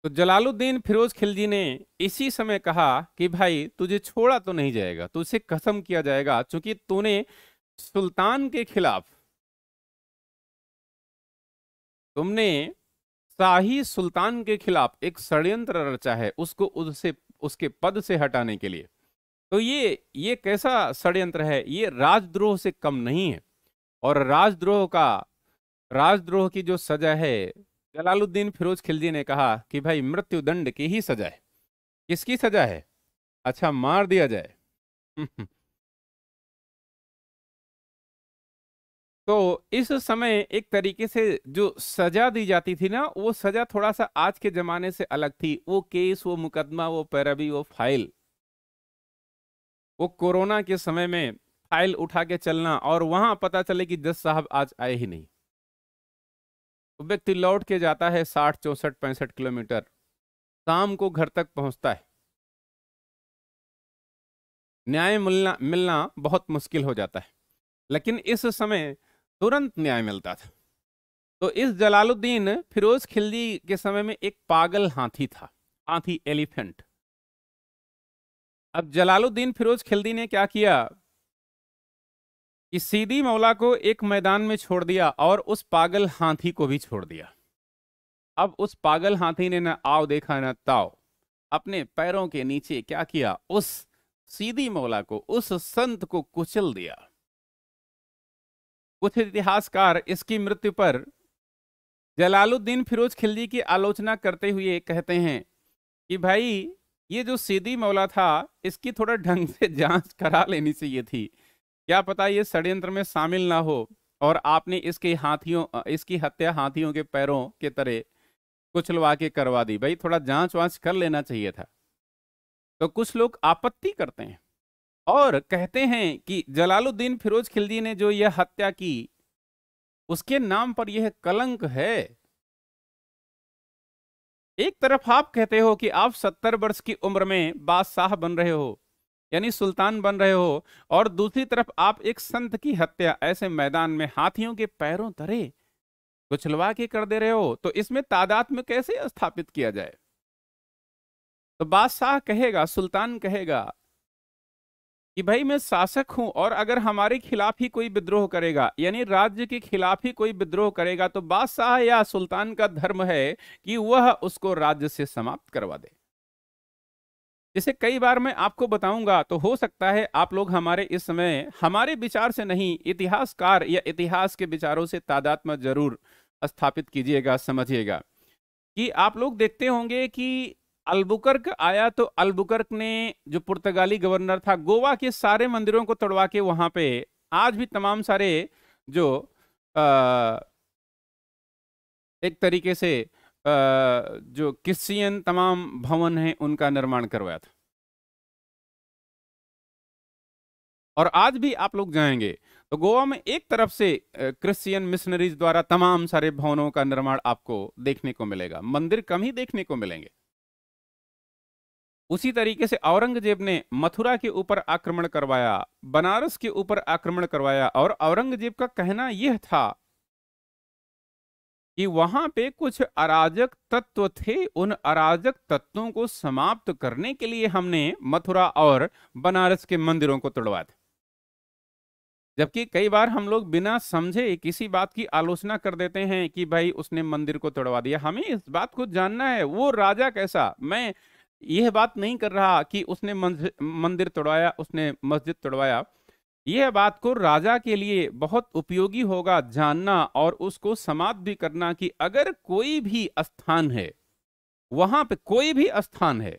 तो जलालुद्दीन फिरोज खिलजी ने इसी समय कहा कि भाई तुझे छोड़ा तो नहीं जाएगा तुझसे कसम किया जाएगा क्योंकि तूने सुल्तान के खिलाफ तुमने शाही सुल्तान के खिलाफ एक षड्यंत्र रचा है उसको उससे उसके पद से हटाने के लिए तो ये ये कैसा षड्यंत्र है ये राजद्रोह से कम नहीं है और राजद्रोह का राजद्रोह की जो सजा है जलालुद्दीन फिरोज खिलजी ने कहा कि भाई मृत्युदंड की ही सजा है किसकी सजा है अच्छा मार दिया जाए हम्म, हम्म। तो इस समय एक तरीके से जो सजा दी जाती थी ना वो सजा थोड़ा सा आज के जमाने से अलग थी वो केस वो मुकदमा वो पैरवी वो फाइल वो कोरोना के समय में फाइल उठा के चलना और वहां पता चले कि जज साहब आज आए ही नहीं तो व्यक्ति लौट के जाता है साठ चौसठ पैंसठ किलोमीटर शाम को घर तक पहुंचता है न्याय मिलना मिलना बहुत मुश्किल हो जाता है लेकिन इस समय तुरंत न्याय मिलता था तो इस जलालुद्दीन फिरोज खिलजी के समय में एक पागल हाथी था हाथी एलिफेंट अब जलालुद्दीन फिरोज खिलजी ने क्या किया कि सीधी मौला को एक मैदान में छोड़ दिया और उस पागल हाथी को भी छोड़ दिया अब उस पागल हाथी ने ना आओ देखा ना ताओ अपने पैरों के नीचे क्या किया उस सीधी मौला को उस संत को कुचल दिया कुछ इतिहासकार इसकी मृत्यु पर जलालुद्दीन फिरोज खिलजी की आलोचना करते हुए कहते हैं कि भाई ये जो सीधी मौला था इसकी थोड़ा ढंग से जांच करा लेनी चाहिए थी क्या पता ये षड्यंत्र में शामिल ना हो और आपने इसके हाथियों इसकी हत्या हाथियों के पैरों के तरह कुचलवा के करवा दी भाई थोड़ा जांच वांच कर लेना चाहिए था तो कुछ लोग आपत्ति करते हैं और कहते हैं कि जलालुद्दीन फिरोज खिलजी ने जो यह हत्या की उसके नाम पर यह कलंक है एक तरफ आप कहते हो कि आप सत्तर वर्ष की उम्र में बादशाह बन रहे हो यानी सुल्तान बन रहे हो और दूसरी तरफ आप एक संत की हत्या ऐसे मैदान में हाथियों के पैरों तरे कुछलवा के कर दे रहे हो तो इसमें तादाद में कैसे स्थापित किया जाए तो बादशाह कहेगा सुल्तान कहेगा कि भाई मैं शासक हूं और अगर हमारे खिलाफ ही कोई विद्रोह करेगा यानी राज्य के खिलाफ ही कोई विद्रोह करेगा तो बादशाह या सुल्तान का धर्म है कि वह उसको राज्य से समाप्त करवा दे जैसे कई बार मैं आपको बताऊंगा तो हो सकता है आप लोग हमारे इस समय हमारे विचार से नहीं इतिहासकार या इतिहास के विचारों से तादात्म जरूर स्थापित कीजिएगा समझिएगा कि आप लोग देखते होंगे कि अल्बुकर्क आया तो अल्बुकर्क ने जो पुर्तगाली गवर्नर था गोवा के सारे मंदिरों को तोड़वा के वहाँ पे आज भी तमाम सारे जो आ, एक तरीके से आ, जो क्रिश्चियन तमाम भवन हैं उनका निर्माण करवाया था और आज भी आप लोग जाएंगे तो गोवा में एक तरफ से क्रिश्चियन मिशनरीज द्वारा तमाम सारे भवनों का निर्माण आपको देखने को मिलेगा मंदिर कम ही देखने को मिलेंगे उसी तरीके से औरंगजेब ने मथुरा के ऊपर आक्रमण करवाया बनारस के ऊपर आक्रमण करवाया और औरंगजेब का कहना यह था कि वहां पे कुछ अराजक तत्व थे उन अराजक तत्वों को समाप्त करने के लिए हमने मथुरा और बनारस के मंदिरों को तोड़वा दिया जबकि कई बार हम लोग बिना समझे किसी बात की आलोचना कर देते हैं कि भाई उसने मंदिर को तोड़वा दिया हमें इस बात को जानना है वो राजा कैसा मैं यह बात नहीं कर रहा कि उसने मंदिर तोड़वाया उसने मस्जिद तोड़वाया यह बात को राजा के लिए बहुत उपयोगी होगा जानना और उसको समाप्त भी करना कि अगर कोई भी स्थान है वहां पे कोई भी स्थान है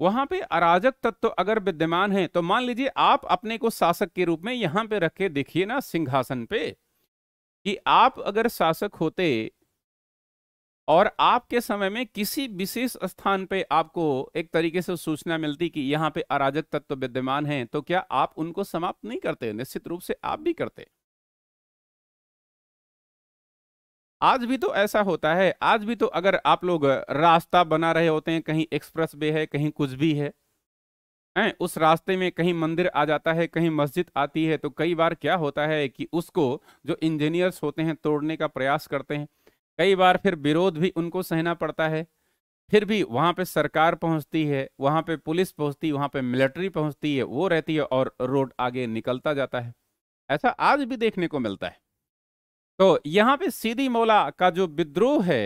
वहां पे अराजक तत्व अगर विद्यमान है तो मान लीजिए आप अपने को शासक के रूप में यहां पे रखे देखिए ना सिंहासन पे कि आप अगर शासक होते और आपके समय में किसी विशेष स्थान पे आपको एक तरीके से सूचना मिलती कि यहाँ पे अराजक तत्व विद्यमान हैं तो क्या आप उनको समाप्त नहीं करते निश्चित रूप से आप भी करते आज भी तो ऐसा होता है आज भी तो अगर आप लोग रास्ता बना रहे होते हैं कहीं एक्सप्रेस वे है कहीं कुछ भी है हैं उस रास्ते में कहीं मंदिर आ जाता है कहीं मस्जिद आती है तो कई बार क्या होता है कि उसको जो इंजीनियर्स होते हैं तोड़ने का प्रयास करते हैं कई बार फिर विरोध भी उनको सहना पड़ता है फिर भी वहाँ पे सरकार पहुँचती है वहाँ पे पुलिस पहुँचती है वहाँ पे मिलिट्री पहुँचती है वो रहती है और रोड आगे निकलता जाता है ऐसा आज भी देखने को मिलता है तो यहाँ पे सीधी मौला का जो विद्रोह है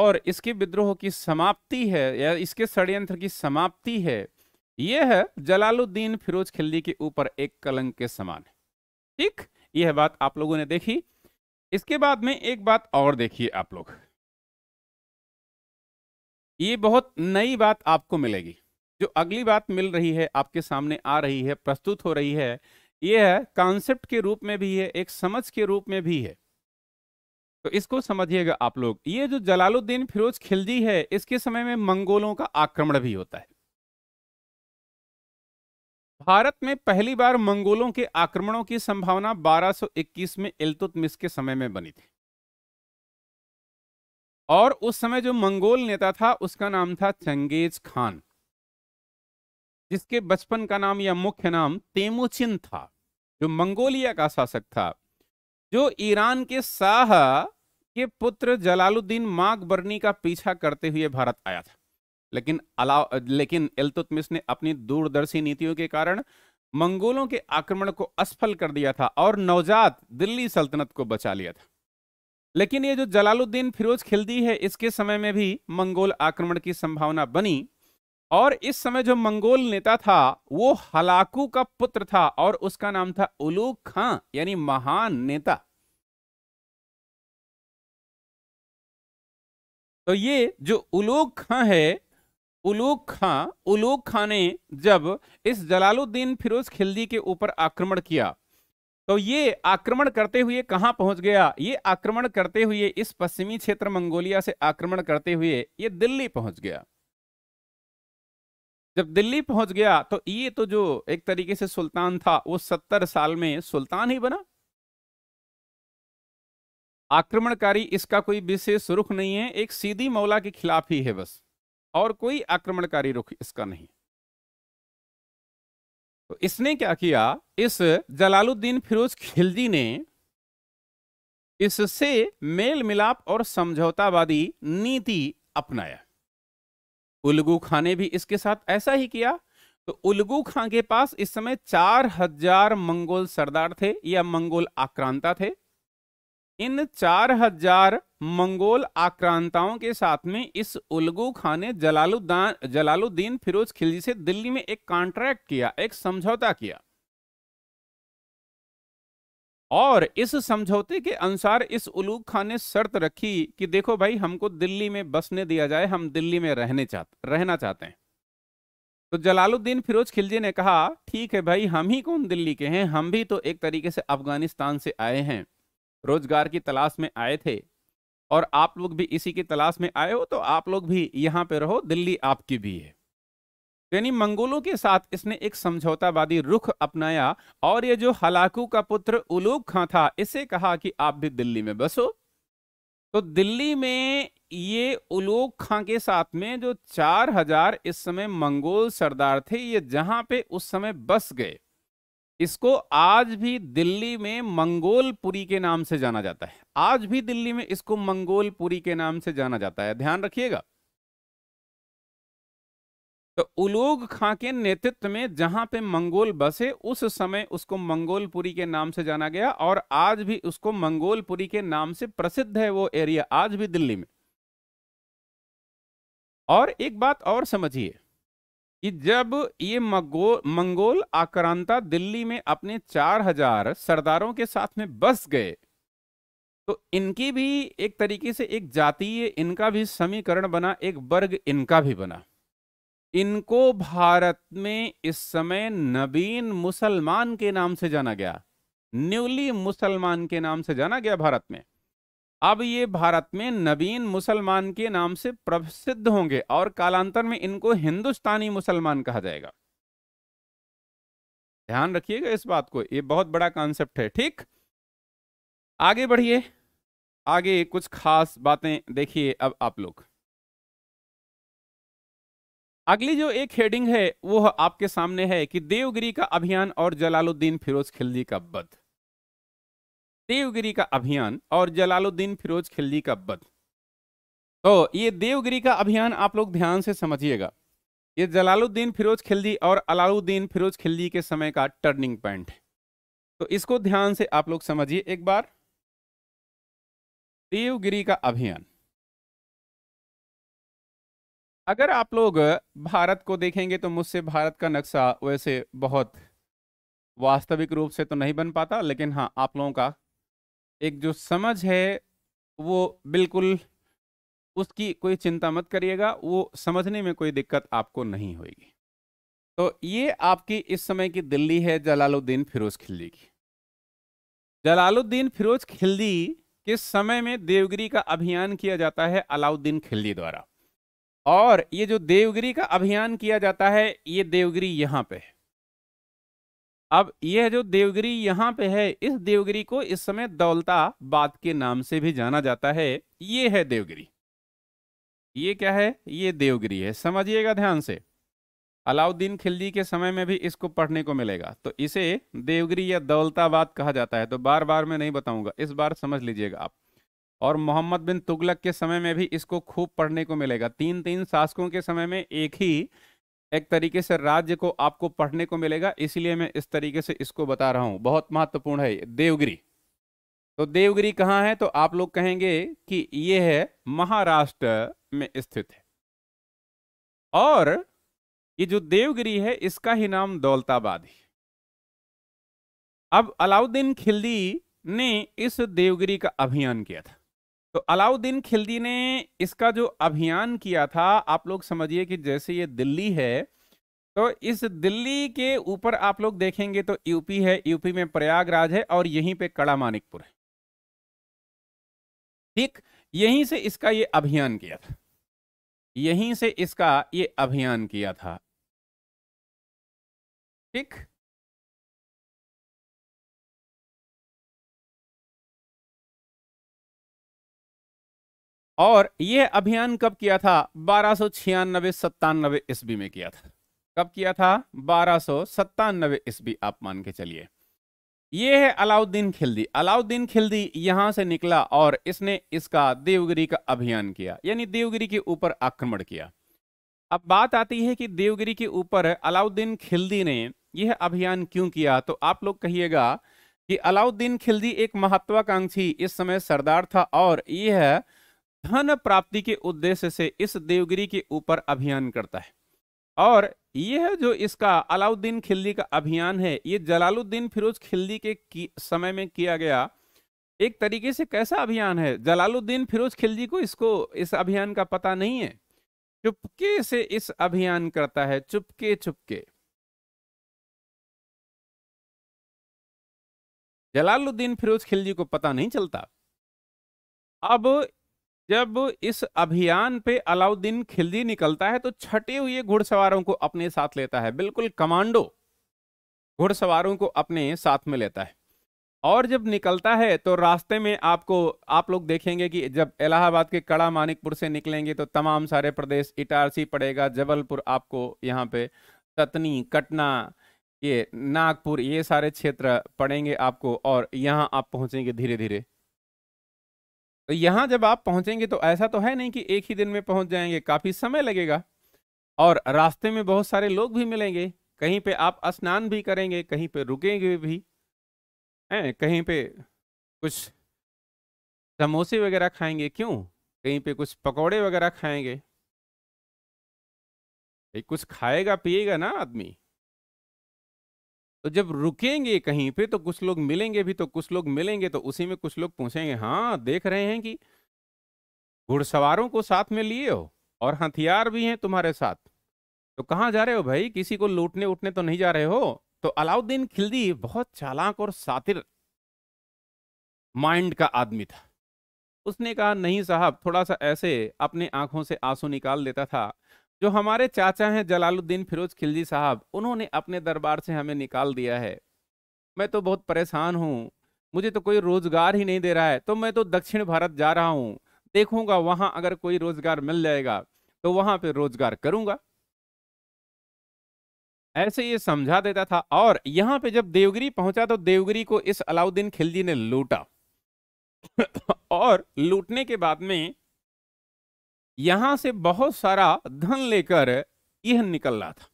और इसके विद्रोह की समाप्ति है या इसके षड्यंत्र की समाप्ति है यह है जलालुद्दीन फिरोज खिल्ली के ऊपर एक कलंक के समान है ठीक यह बात आप लोगों ने देखी इसके बाद में एक बात और देखिए आप लोग ये बहुत नई बात आपको मिलेगी जो अगली बात मिल रही है आपके सामने आ रही है प्रस्तुत हो रही है यह है कॉन्सेप्ट के रूप में भी है एक समझ के रूप में भी है तो इसको समझिएगा आप लोग ये जो जलालुद्दीन फिरोज खिलजी है इसके समय में मंगोलों का आक्रमण भी होता है भारत में पहली बार मंगोलों के आक्रमणों की संभावना 1221 में इल्तुतमिश के समय में बनी थी और उस समय जो मंगोल नेता था उसका नाम था चंगेज खान जिसके बचपन का नाम या मुख्य नाम तेमुचिन था जो मंगोलिया का शासक था जो ईरान के शाह के पुत्र जलालुद्दीन बर्नी का पीछा करते हुए भारत आया था लेकिन अलाव लेकिन एल्तुतमिस ने अपनी दूरदर्शी नीतियों के कारण मंगोलों के आक्रमण को असफल कर दिया था और नवजात दिल्ली सल्तनत को बचा लिया था लेकिन ये जो जलालुद्दीन फिरोज खिलदी है इसके समय में भी मंगोल आक्रमण की संभावना बनी और इस समय जो मंगोल नेता था वो हलाकू का पुत्र था और उसका नाम था उलूक खां यानी महान नेता तो ये जो उलूक खां है उलूक खां उलूक खां ने जब इस जलालुद्दीन फिरोज खिलजी के ऊपर आक्रमण किया तो ये आक्रमण करते हुए कहाँ पहुंच गया ये आक्रमण करते हुए इस पश्चिमी क्षेत्र मंगोलिया से आक्रमण करते हुए ये दिल्ली पहुंच गया जब दिल्ली पहुंच गया तो ये तो जो एक तरीके से सुल्तान था वो सत्तर साल में सुल्तान ही बना आक्रमणकारी इसका कोई विशेष रुख नहीं है एक सीधी मौला के खिलाफ ही है बस और कोई आक्रमणकारी रुख इसका नहीं तो इसने क्या किया इस जलालुद्दीन फिरोज खिलजी ने इससे मेल मिलाप और समझौतावादी नीति अपनाया उलगू खां ने भी इसके साथ ऐसा ही किया तो उलगू खां के पास इस समय चार हजार मंगोल सरदार थे या मंगोल आक्रांता थे इन चार हजार मंगोल आक्रांताओं के साथ में इस उलगू खान ने जलालुद्दान जलालुद्दीन फिरोज खिलजी से दिल्ली में एक कॉन्ट्रैक्ट किया एक समझौता किया और इस समझौते के अनुसार इस उलूक खान ने शर्त रखी कि देखो भाई हमको दिल्ली में बसने दिया जाए हम दिल्ली में रहने चाहते रहना चाहते हैं तो जलालुद्दीन फिरोज खिलजी ने कहा ठीक है भाई हम ही कौन दिल्ली के हैं हम भी तो एक तरीके से अफगानिस्तान से आए हैं रोजगार की तलाश में आए थे और आप लोग भी इसी की तलाश में आए हो तो आप लोग भी यहाँ पे रहो दिल्ली आपकी भी है यानी मंगोलों के साथ इसने एक समझौतावादी रुख अपनाया और ये जो हलाकू का पुत्र उलूक खां था इसे कहा कि आप भी दिल्ली में बसो तो दिल्ली में ये उलूक खां के साथ में जो चार हजार इस समय मंगोल सरदार थे ये जहां पे उस समय बस गए इसको आज भी दिल्ली में मंगोलपुरी के नाम से जाना जाता है आज भी दिल्ली में इसको मंगोलपुरी के नाम से जाना जाता है ध्यान रखिएगा तो उलोग खां के नेतृत्व में जहां पे मंगोल बसे उस समय उसको मंगोलपुरी के नाम से जाना गया और आज भी उसको मंगोलपुरी के नाम से प्रसिद्ध है वो एरिया आज भी दिल्ली में और एक बात और समझिए कि जब ये मंगोल मंगोल आक्रांता दिल्ली में अपने चार हजार सरदारों के साथ में बस गए तो इनकी भी एक तरीके से एक जातीय इनका भी समीकरण बना एक वर्ग इनका भी बना इनको भारत में इस समय नवीन मुसलमान के नाम से जाना गया न्यूली मुसलमान के नाम से जाना गया भारत में अब ये भारत में नवीन मुसलमान के नाम से प्रसिद्ध होंगे और कालांतर में इनको हिंदुस्तानी मुसलमान कहा जाएगा ध्यान रखिएगा इस बात को ये बहुत बड़ा कॉन्सेप्ट है ठीक आगे बढ़िए आगे कुछ खास बातें देखिए अब आप लोग अगली जो एक हेडिंग है वो आपके सामने है कि देवगिरी का अभियान और जलालुद्दीन फिरोज खिलजी का बध देवगिरी का अभियान और जलालुद्दीन फिरोज खिलजी का वध तो ये देवगिरी का अभियान आप लोग ध्यान से समझिएगा ये जलालुद्दीन फिरोज खिलजी और अलाउद्दीन फिरोज खिलजी के समय का टर्निंग पॉइंट है तो इसको ध्यान से आप लोग समझिए एक बार देवगिरी का अभियान अगर आप लोग भारत को देखेंगे तो मुझसे भारत का नक्शा वैसे बहुत वास्तविक रूप से तो नहीं बन पाता लेकिन हाँ आप लोगों का एक जो समझ है वो बिल्कुल उसकी कोई चिंता मत करिएगा वो समझने में कोई दिक्कत आपको नहीं होगी तो ये आपकी इस समय की दिल्ली है जलालुद्दीन फिरोज खिल्जी की जलालुद्दीन फिरोज खिलजी के समय में देवगिरी का अभियान किया जाता है अलाउद्दीन खिल्जी द्वारा और ये जो देवगिरी का अभियान किया जाता है ये देवगिरी यहाँ पे है अब यह जो देवगिरी यहाँ पे है इस देवगिरी को इस समय बाद के नाम से भी जाना जाता है ये है देवगिरी ये क्या है ये देवगिरी है समझिएगा ध्यान से अलाउद्दीन खिलजी के समय में भी इसको पढ़ने को मिलेगा तो इसे देवगिरी या दौलताबाद कहा जाता है तो बार बार मैं नहीं बताऊंगा इस बार समझ लीजिएगा आप और मोहम्मद बिन तुगलक के समय में भी इसको खूब पढ़ने को मिलेगा तीन तीन शासकों के समय में एक ही एक तरीके से राज्य को आपको पढ़ने को मिलेगा इसलिए मैं इस तरीके से इसको बता रहा हूं बहुत महत्वपूर्ण है देवगिरी तो देवगिरी कहाँ है तो आप लोग कहेंगे कि यह है महाराष्ट्र में स्थित है और ये जो देवगिरी है इसका ही नाम दौलताबाद है अब अलाउद्दीन खिल्दी ने इस देवगिरी का अभियान किया था तो अलाउद्दीन खिलजी ने इसका जो अभियान किया था आप लोग समझिए कि जैसे ये दिल्ली है तो इस दिल्ली के ऊपर आप लोग देखेंगे तो यूपी है यूपी में प्रयागराज है और यहीं पे कड़ा मानिकपुर है ठीक यहीं से इसका ये अभियान किया था यहीं से इसका ये अभियान किया था ठीक और यह अभियान कब किया था बारह सो छियानबे सत्तानबे ईस्वी में किया था कब किया था बारह सो सत्तानबे ईस्वी आप मान के चलिए यह है अलाउद्दीन खिलदी अलाउद्दीन खिलदी यहां से निकला और इसने इसका देवगिरी का अभियान किया यानी देवगिरी के ऊपर आक्रमण किया अब बात आती है कि देवगिरी के ऊपर अलाउद्दीन खिलदी ने यह अभियान क्यों किया तो आप लोग कहिएगा कि अलाउद्दीन खिलदी एक महत्वाकांक्षी इस समय सरदार था और यह है धन प्राप्ति के उद्देश्य से इस देवगिरी के ऊपर अभियान करता है और यह जो इसका अलाउद्दीन खिल्जी का अभियान है ये जलालुद्दीन फिरोज खिल्ली के समय में किया गया एक तरीके से कैसा अभियान है जलालुद्दीन फिरोज खिलजी को इसको इस अभियान का पता नहीं है चुपके से इस अभियान करता है चुपके चुपके जलालुद्दीन फिरोज खिलजी को पता नहीं चलता अब जब इस अभियान पे अलाउद्दीन खिलजी निकलता है तो छटे हुए घुड़सवारों को अपने साथ लेता है बिल्कुल कमांडो घुड़सवारों को अपने साथ में लेता है और जब निकलता है तो रास्ते में आपको आप लोग देखेंगे कि जब इलाहाबाद के कड़ा मानिकपुर से निकलेंगे तो तमाम सारे प्रदेश इटारसी पड़ेगा जबलपुर आपको यहाँ पे सतनी कटना ये नागपुर ये सारे क्षेत्र पड़ेंगे आपको और यहाँ आप पहुँचेंगे धीरे धीरे तो यहाँ जब आप पहुँचेंगे तो ऐसा तो है नहीं कि एक ही दिन में पहुँच जाएंगे काफ़ी समय लगेगा और रास्ते में बहुत सारे लोग भी मिलेंगे कहीं पे आप स्नान भी करेंगे कहीं पे रुकेंगे भी हैं कहीं पे कुछ समोसे वगैरह खाएंगे क्यों कहीं पे कुछ पकौड़े वगैरह खाएंगे कुछ खाएगा पिएगा ना आदमी तो जब रुकेंगे कहीं पे तो कुछ लोग मिलेंगे भी तो कुछ लोग मिलेंगे तो उसी में कुछ लोग पूछेंगे हाँ देख रहे हैं कि घुड़सवारों को साथ में लिए हो और हथियार भी हैं तुम्हारे साथ तो कहाँ जा रहे हो भाई किसी को लूटने उठने तो नहीं जा रहे हो तो अलाउद्दीन खिलदी बहुत चालाक और सातिर माइंड का आदमी था उसने कहा नहीं साहब थोड़ा सा ऐसे अपने आंखों से आंसू निकाल देता था जो हमारे चाचा हैं जलालुद्दीन फिरोज खिलजी साहब उन्होंने अपने दरबार से हमें निकाल दिया है मैं तो बहुत परेशान हूँ मुझे तो कोई रोजगार ही नहीं दे रहा है तो मैं तो दक्षिण भारत जा रहा हूँ देखूंगा वहां अगर कोई रोजगार मिल जाएगा तो वहां पर रोजगार करूंगा ऐसे ये समझा देता था और यहाँ पे जब देवगिरी पहुंचा तो देवगिरी को इस अलाउद्दीन खिलजी ने लूटा और लूटने के बाद में यहां से बहुत सारा धन लेकर यह निकल रहा था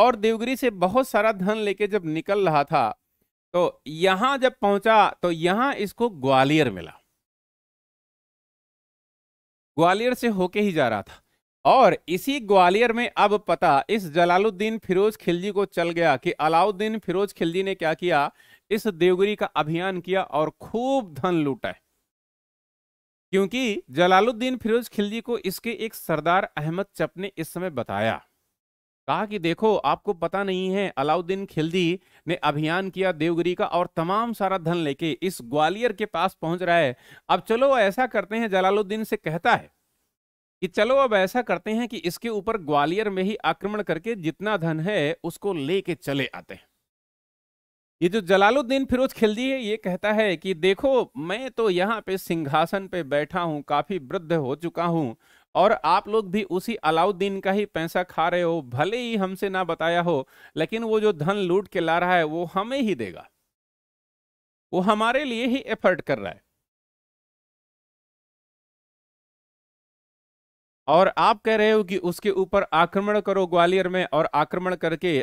और देवगिरी से बहुत सारा धन लेके जब निकल रहा था तो यहां जब पहुंचा तो यहां इसको ग्वालियर मिला ग्वालियर से होके ही जा रहा था और इसी ग्वालियर में अब पता इस जलालुद्दीन फिरोज खिलजी को चल गया कि अलाउद्दीन फिरोज खिलजी ने क्या किया इस देवगिरी का अभियान किया और खूब धन लूटा है क्योंकि जलालुद्दीन फिरोज खिलजी को इसके एक सरदार अहमद चप ने इस समय बताया कहा कि देखो आपको पता नहीं है अलाउद्दीन खिलजी ने अभियान किया देवगिरी का और तमाम सारा धन लेके इस ग्वालियर के पास पहुंच रहा है अब चलो ऐसा करते हैं जलालुद्दीन से कहता है कि चलो अब ऐसा करते हैं कि इसके ऊपर ग्वालियर में ही आक्रमण करके जितना धन है उसको लेके चले आते हैं ये जो जलालुद्दीन फिरोज खिलजी है ये कहता है कि देखो मैं तो यहाँ पे सिंहासन पे बैठा हूँ काफी वृद्ध हो चुका हूँ और आप लोग भी उसी अलाउद्दीन का ही पैसा खा रहे हो भले ही हमसे ना बताया हो लेकिन वो जो धन लूट के ला रहा है वो हमें ही देगा वो हमारे लिए ही एफर्ट कर रहा है और आप कह रहे हो कि उसके ऊपर आक्रमण करो ग्वालियर में और आक्रमण करके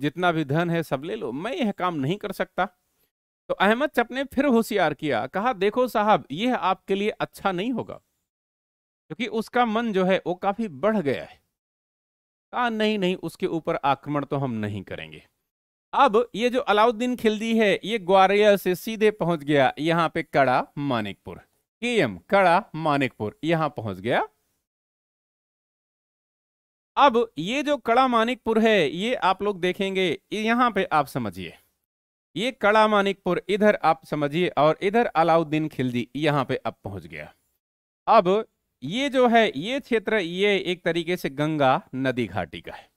जितना भी धन है सब ले लो मैं यह काम नहीं कर सकता तो अहमद चप ने फिर होशियार किया कहा देखो साहब यह आपके लिए अच्छा नहीं होगा क्योंकि उसका मन जो है वो काफी बढ़ गया है कहा नहीं नहीं उसके ऊपर आक्रमण तो हम नहीं करेंगे अब ये जो अलाउद्दीन खिलजी है ये ग्वालियर से सीधे पहुंच गया यहाँ पे कड़ा मानिकपुर के कड़ा मानिकपुर यहाँ पहुंच गया अब ये जो कड़ा मानिकपुर है ये आप लोग देखेंगे यहाँ पे आप समझिए ये कड़ा मानिकपुर इधर आप समझिए और इधर अलाउद्दीन खिलजी यहाँ पे अब पहुंच गया अब ये जो है ये क्षेत्र ये एक तरीके से गंगा नदी घाटी का है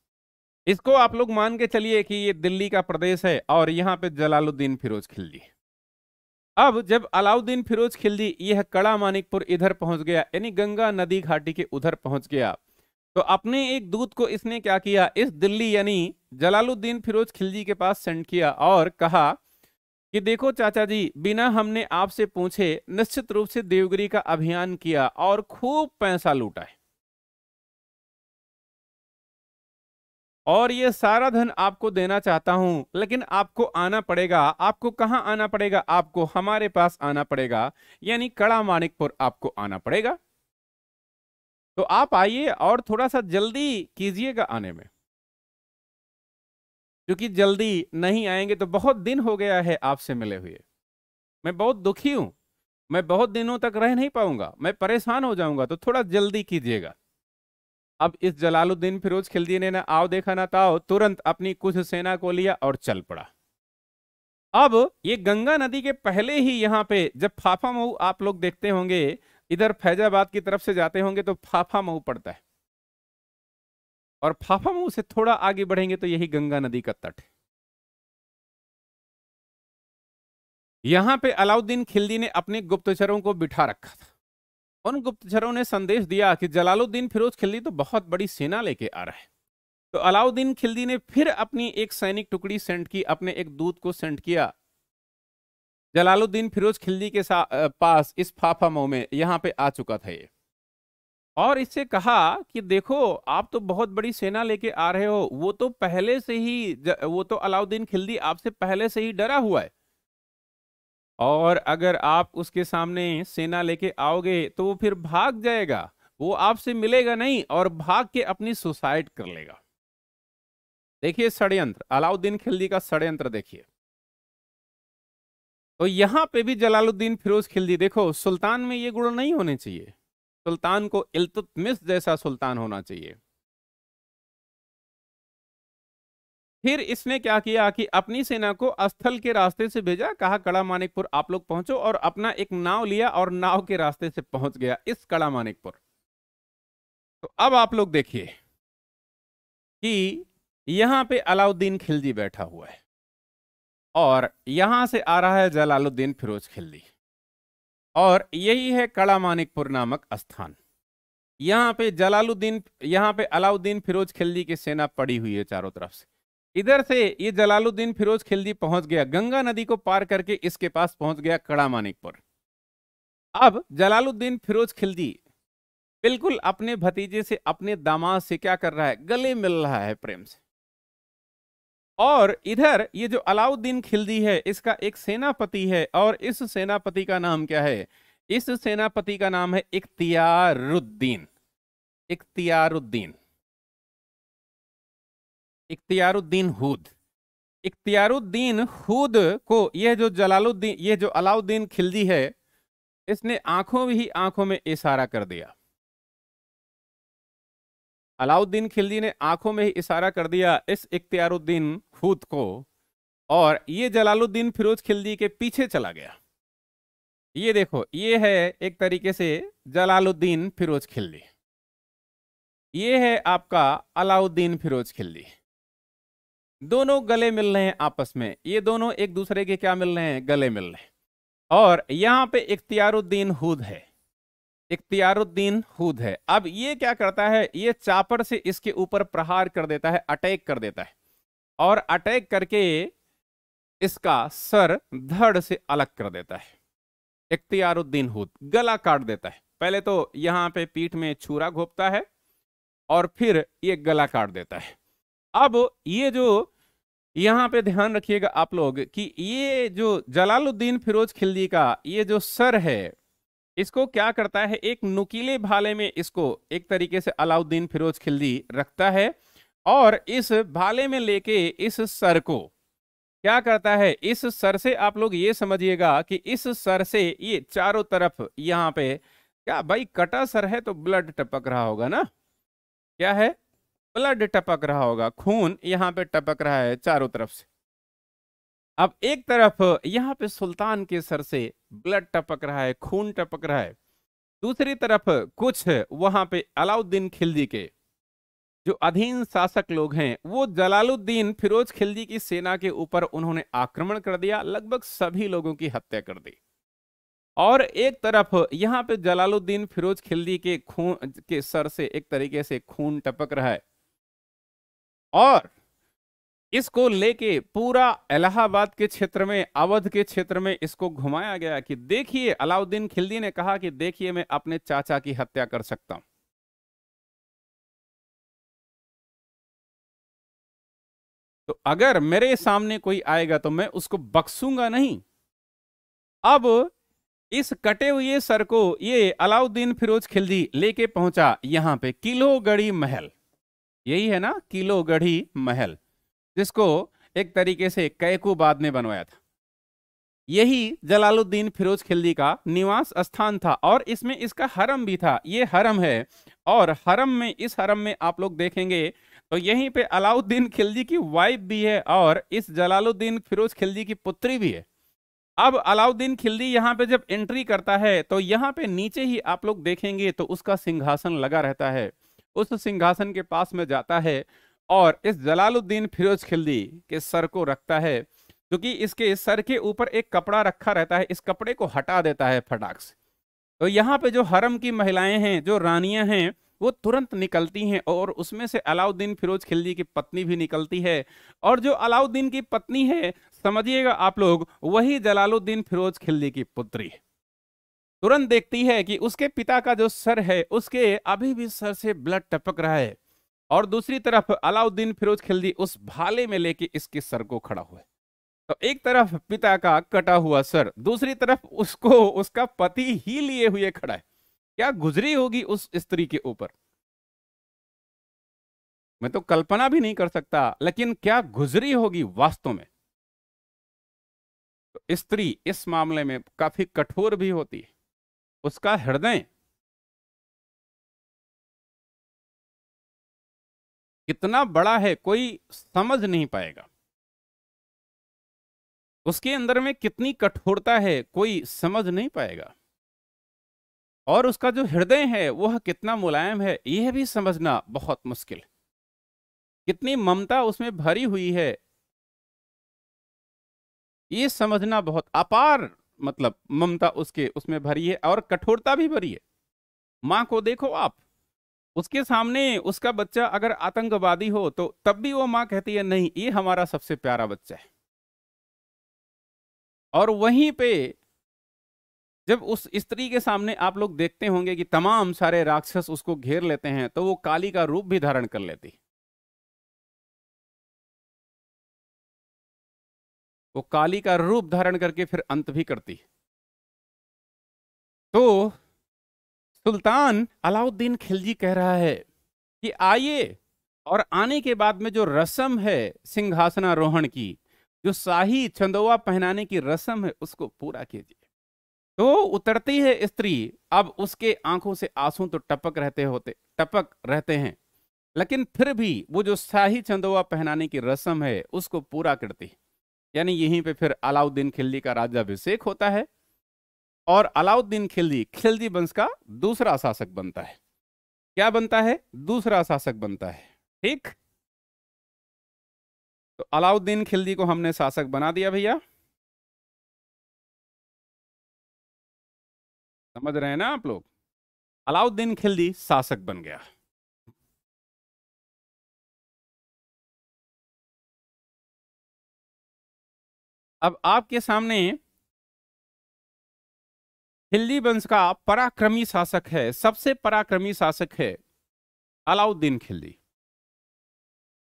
इसको आप लोग मान के चलिए कि ये दिल्ली का प्रदेश है और यहाँ पे जलालुद्दीन फिरोज खिलजी अब जब अलाउद्दीन फिरोज खिलजी यह कड़ा मानिकपुर इधर पहुंच गया यानी गंगा नदी घाटी के उधर पहुंच गया तो अपने एक दूत को इसने क्या किया इस दिल्ली यानी जलालुद्दीन फिरोज खिलजी के पास सेंड किया और कहा कि देखो चाचा जी बिना हमने आपसे पूछे निश्चित रूप से देवगिरी का अभियान किया और खूब पैसा लूटा है और ये सारा धन आपको देना चाहता हूं लेकिन आपको आना पड़ेगा आपको कहाँ आना पड़ेगा आपको हमारे पास आना पड़ेगा यानी कड़ा माणिकपुर आपको आना पड़ेगा तो आप आइए और थोड़ा सा जल्दी कीजिएगा आने में क्योंकि जल्दी नहीं आएंगे तो बहुत दिन हो गया है आपसे मिले हुए मैं बहुत दुखी हूं मैं बहुत दिनों तक रह नहीं पाऊंगा मैं परेशान हो जाऊंगा तो थोड़ा जल्दी कीजिएगा अब इस जलालुद्दीन फिरोज खिलजी ने ना आओ देखा ना ताओ तुरंत अपनी कुछ सेना को लिया और चल पड़ा अब ये गंगा नदी के पहले ही यहाँ पे जब फाफा मऊ आप लोग देखते होंगे इधर फैजाबाद की तरफ से जाते होंगे तो फाफा मऊ पड़ता है और फाफा मऊ से थोड़ा आगे बढ़ेंगे तो यही गंगा नदी का तट है यहां पे अलाउद्दीन खिलदी ने अपने गुप्तचरों को बिठा रखा था उन गुप्तचरों ने संदेश दिया कि जलालुद्दीन फिरोज खिलदी तो बहुत बड़ी सेना लेके आ रहा है तो अलाउद्दीन खिलदी ने फिर अपनी एक सैनिक टुकड़ी सेंड की अपने एक दूत को सेंड किया जलालुद्दीन फिरोज खिलजी के पास इस फाफा मऊ में यहाँ पे आ चुका था ये और इससे कहा कि देखो आप तो बहुत बड़ी सेना लेके आ रहे हो वो तो पहले से ही वो तो अलाउद्दीन खिलजी आपसे पहले से ही डरा हुआ है और अगर आप उसके सामने सेना लेके आओगे तो वो फिर भाग जाएगा वो आपसे मिलेगा नहीं और भाग के अपनी सुसाइड कर लेगा देखिए षड्यंत्र अलाउद्दीन खिलजी का षड्यंत्र देखिए तो यहाँ पे भी जलालुद्दीन फिरोज खिलजी देखो सुल्तान में ये गुण नहीं होने चाहिए सुल्तान को इल्तुतमिस जैसा सुल्तान होना चाहिए फिर इसने क्या किया कि अपनी सेना को अस्थल के रास्ते से भेजा कहा कड़ा मानिकपुर आप लोग पहुंचो और अपना एक नाव लिया और नाव के रास्ते से पहुंच गया इस कड़ा मानिकपुर तो अब आप लोग देखिए कि यहां पे अलाउद्दीन खिलजी बैठा हुआ है और यहां से आ रहा है जलालुद्दीन फिरोज खिल्ली और यही है कड़ा मानिकपुर नामक स्थान यहाँ पे जलालुद्दीन यहाँ पे अलाउद्दीन फिरोज खिल्जी की सेना पड़ी हुई है चारों तरफ से इधर से ये जलालुद्दीन फिरोज खिल्जी पहुंच गया गंगा नदी को पार करके इसके पास पहुंच गया कड़ा मानिकपुर अब जलालुद्दीन फिरोज खिलजी बिल्कुल अपने भतीजे से अपने दामाद से क्या कर रहा है गले मिल रहा है प्रेम से और इधर ये जो अलाउद्दीन खिलजी है इसका एक सेनापति है और इस सेनापति का नाम क्या है इस सेनापति का नाम है इख्तियारुद्दीन इख्तियारुद्दीन इख्तियारुद्दीन हुद इख्तियारुद्दीन हुद को यह जो जलालुद्दीन ये जो अलाउद्दीन खिलजी है इसने आंखों ही आंखों में इशारा कर दिया अलाउद्दीन खिलजी ने आंखों में ही इशारा कर दिया इस इख्तियारुद्दीन खुद को और ये जलालुद्दीन फिरोज खिलजी के पीछे चला गया ये देखो ये है एक तरीके से जलालुद्दीन फिरोज खिलजी ये है आपका अलाउद्दीन फिरोज खिलजी दोनों गले मिल रहे हैं आपस में ये दोनों एक दूसरे के क्या मिल रहे हैं गले मिल रहे हैं और यहाँ पे इख्तियारुद्दीन हुद है इख्तियारुद्दीन हूद है अब ये क्या करता है ये चापर से इसके ऊपर प्रहार कर देता है अटैक कर देता है और अटैक करके इसका सर धड़ से अलग कर देता है इख्तियारुद्दीन हूद गला काट देता है पहले तो यहाँ पे पीठ में छुरा घोपता है और फिर ये गला काट देता है अब ये जो यहाँ पे ध्यान रखिएगा आप लोग कि ये जो जलालुद्दीन फिरोज खिलजी का ये जो सर है इसको क्या करता है एक नुकीले भाले में इसको एक तरीके से अलाउद्दीन फिरोज खिलजी रखता है और इस भाले में लेके इस सर को क्या करता है इस सर से आप लोग ये समझिएगा कि इस सर से ये चारों तरफ यहाँ पे क्या भाई कटा सर है तो ब्लड टपक रहा होगा ना क्या है ब्लड टपक रहा होगा खून यहाँ पे टपक रहा है चारों तरफ से अब एक तरफ यहाँ पे सुल्तान के सर से ब्लड टपक रहा है खून टपक रहा है दूसरी तरफ कुछ वहां पे अलाउद्दीन खिलजी के जो अधीन शासक लोग हैं वो जलालुद्दीन फिरोज खिलजी की सेना के ऊपर उन्होंने आक्रमण कर दिया लगभग सभी लोगों की हत्या कर दी और एक तरफ यहाँ पे जलालुद्दीन फिरोज खिलजी के खून के सर से एक तरीके से खून टपक रहा है और इसको लेके पूरा इलाहाबाद के क्षेत्र में अवध के क्षेत्र में इसको घुमाया गया कि देखिए अलाउद्दीन खिलजी ने कहा कि देखिए मैं अपने चाचा की हत्या कर सकता हूं तो अगर मेरे सामने कोई आएगा तो मैं उसको बख्सूंगा नहीं अब इस कटे हुए सर को ये अलाउद्दीन फिरोज खिलजी लेके पहुंचा यहां पे किलोगढ़ी महल यही है ना किलोगढ़ी महल जिसको एक तरीके से कैकूबाद ने बनवाया था यही जलालुद्दीन फिरोज खिलजी का निवास स्थान था और इसमें इसका हरम भी था ये हरम है और हरम में इस हरम में आप लोग देखेंगे तो यहीं पे अलाउद्दीन खिलजी की वाइफ भी है और इस जलालुद्दीन फिरोज खिलजी की पुत्री भी है अब अलाउद्दीन खिलजी यहाँ पे जब एंट्री करता है तो यहाँ पे नीचे ही आप लोग देखेंगे तो उसका सिंहासन लगा रहता है उस सिंहासन के पास में जाता है और इस जलालुद्दीन फिरोज खिल्दी के सर को रखता है क्योंकि इसके सर के ऊपर एक कपड़ा रखा रहता है इस कपड़े को हटा देता है फटाक से तो यहाँ पे जो हरम की महिलाएं हैं जो रानियां हैं वो तुरंत निकलती हैं और उसमें से अलाउद्दीन फिरोज खिलजी की पत्नी भी निकलती है और जो अलाउद्दीन की पत्नी है समझिएगा आप लोग वही जलालुद्दीन फिरोज खिलजी की पुत्री है तुरंत देखती है कि उसके पिता का जो सर है उसके अभी भी सर से ब्लड टपक रहा है और दूसरी तरफ अलाउद्दीन फिरोज खिलजी उस भाले में लेके इसके सर को खड़ा हुआ तो एक तरफ पिता का कटा हुआ सर दूसरी तरफ उसको उसका पति ही लिए हुए खड़ा है क्या गुजरी होगी उस स्त्री के ऊपर मैं तो कल्पना भी नहीं कर सकता लेकिन क्या गुजरी होगी वास्तव में तो स्त्री इस मामले में काफी कठोर भी होती है उसका हृदय कितना बड़ा है कोई समझ नहीं पाएगा उसके अंदर में कितनी कठोरता है कोई समझ नहीं पाएगा और उसका जो हृदय है वह कितना मुलायम है यह भी समझना बहुत मुश्किल कितनी ममता उसमें भरी हुई है ये समझना बहुत अपार मतलब ममता उसके उसमें भरी है और कठोरता भी भरी है मां को देखो आप उसके सामने उसका बच्चा अगर आतंकवादी हो तो तब भी वो माँ कहती है नहीं ये हमारा सबसे प्यारा बच्चा है और वहीं पे जब उस स्त्री के सामने आप लोग देखते होंगे कि तमाम सारे राक्षस उसको घेर लेते हैं तो वो काली का रूप भी धारण कर लेती वो काली का रूप धारण करके फिर अंत भी करती तो सुल्तान अलाउद्दीन खिलजी कह रहा है कि आइए और आने के बाद में जो रसम है सिंहासनारोहण की जो शाही चंदोवा पहनाने की रसम है उसको पूरा कीजिए तो उतरती है स्त्री अब उसके आंखों से आंसू तो टपक रहते होते टपक रहते हैं लेकिन फिर भी वो जो शाही चंदोवा पहनाने की रस्म है उसको पूरा करती है यानी यहीं पे फिर अलाउद्दीन खिल्ली का राजाभिषेक होता है और अलाउद्दीन खिलजी खिलजी वंश का दूसरा शासक बनता है क्या बनता है दूसरा शासक बनता है ठीक तो अलाउद्दीन खिलजी को हमने शासक बना दिया भैया समझ रहे हैं ना आप लोग अलाउद्दीन खिलजी शासक बन गया अब आपके सामने हिल्ली वंश का पराक्रमी शासक है सबसे पराक्रमी शासक है अलाउद्दीन खिल्ली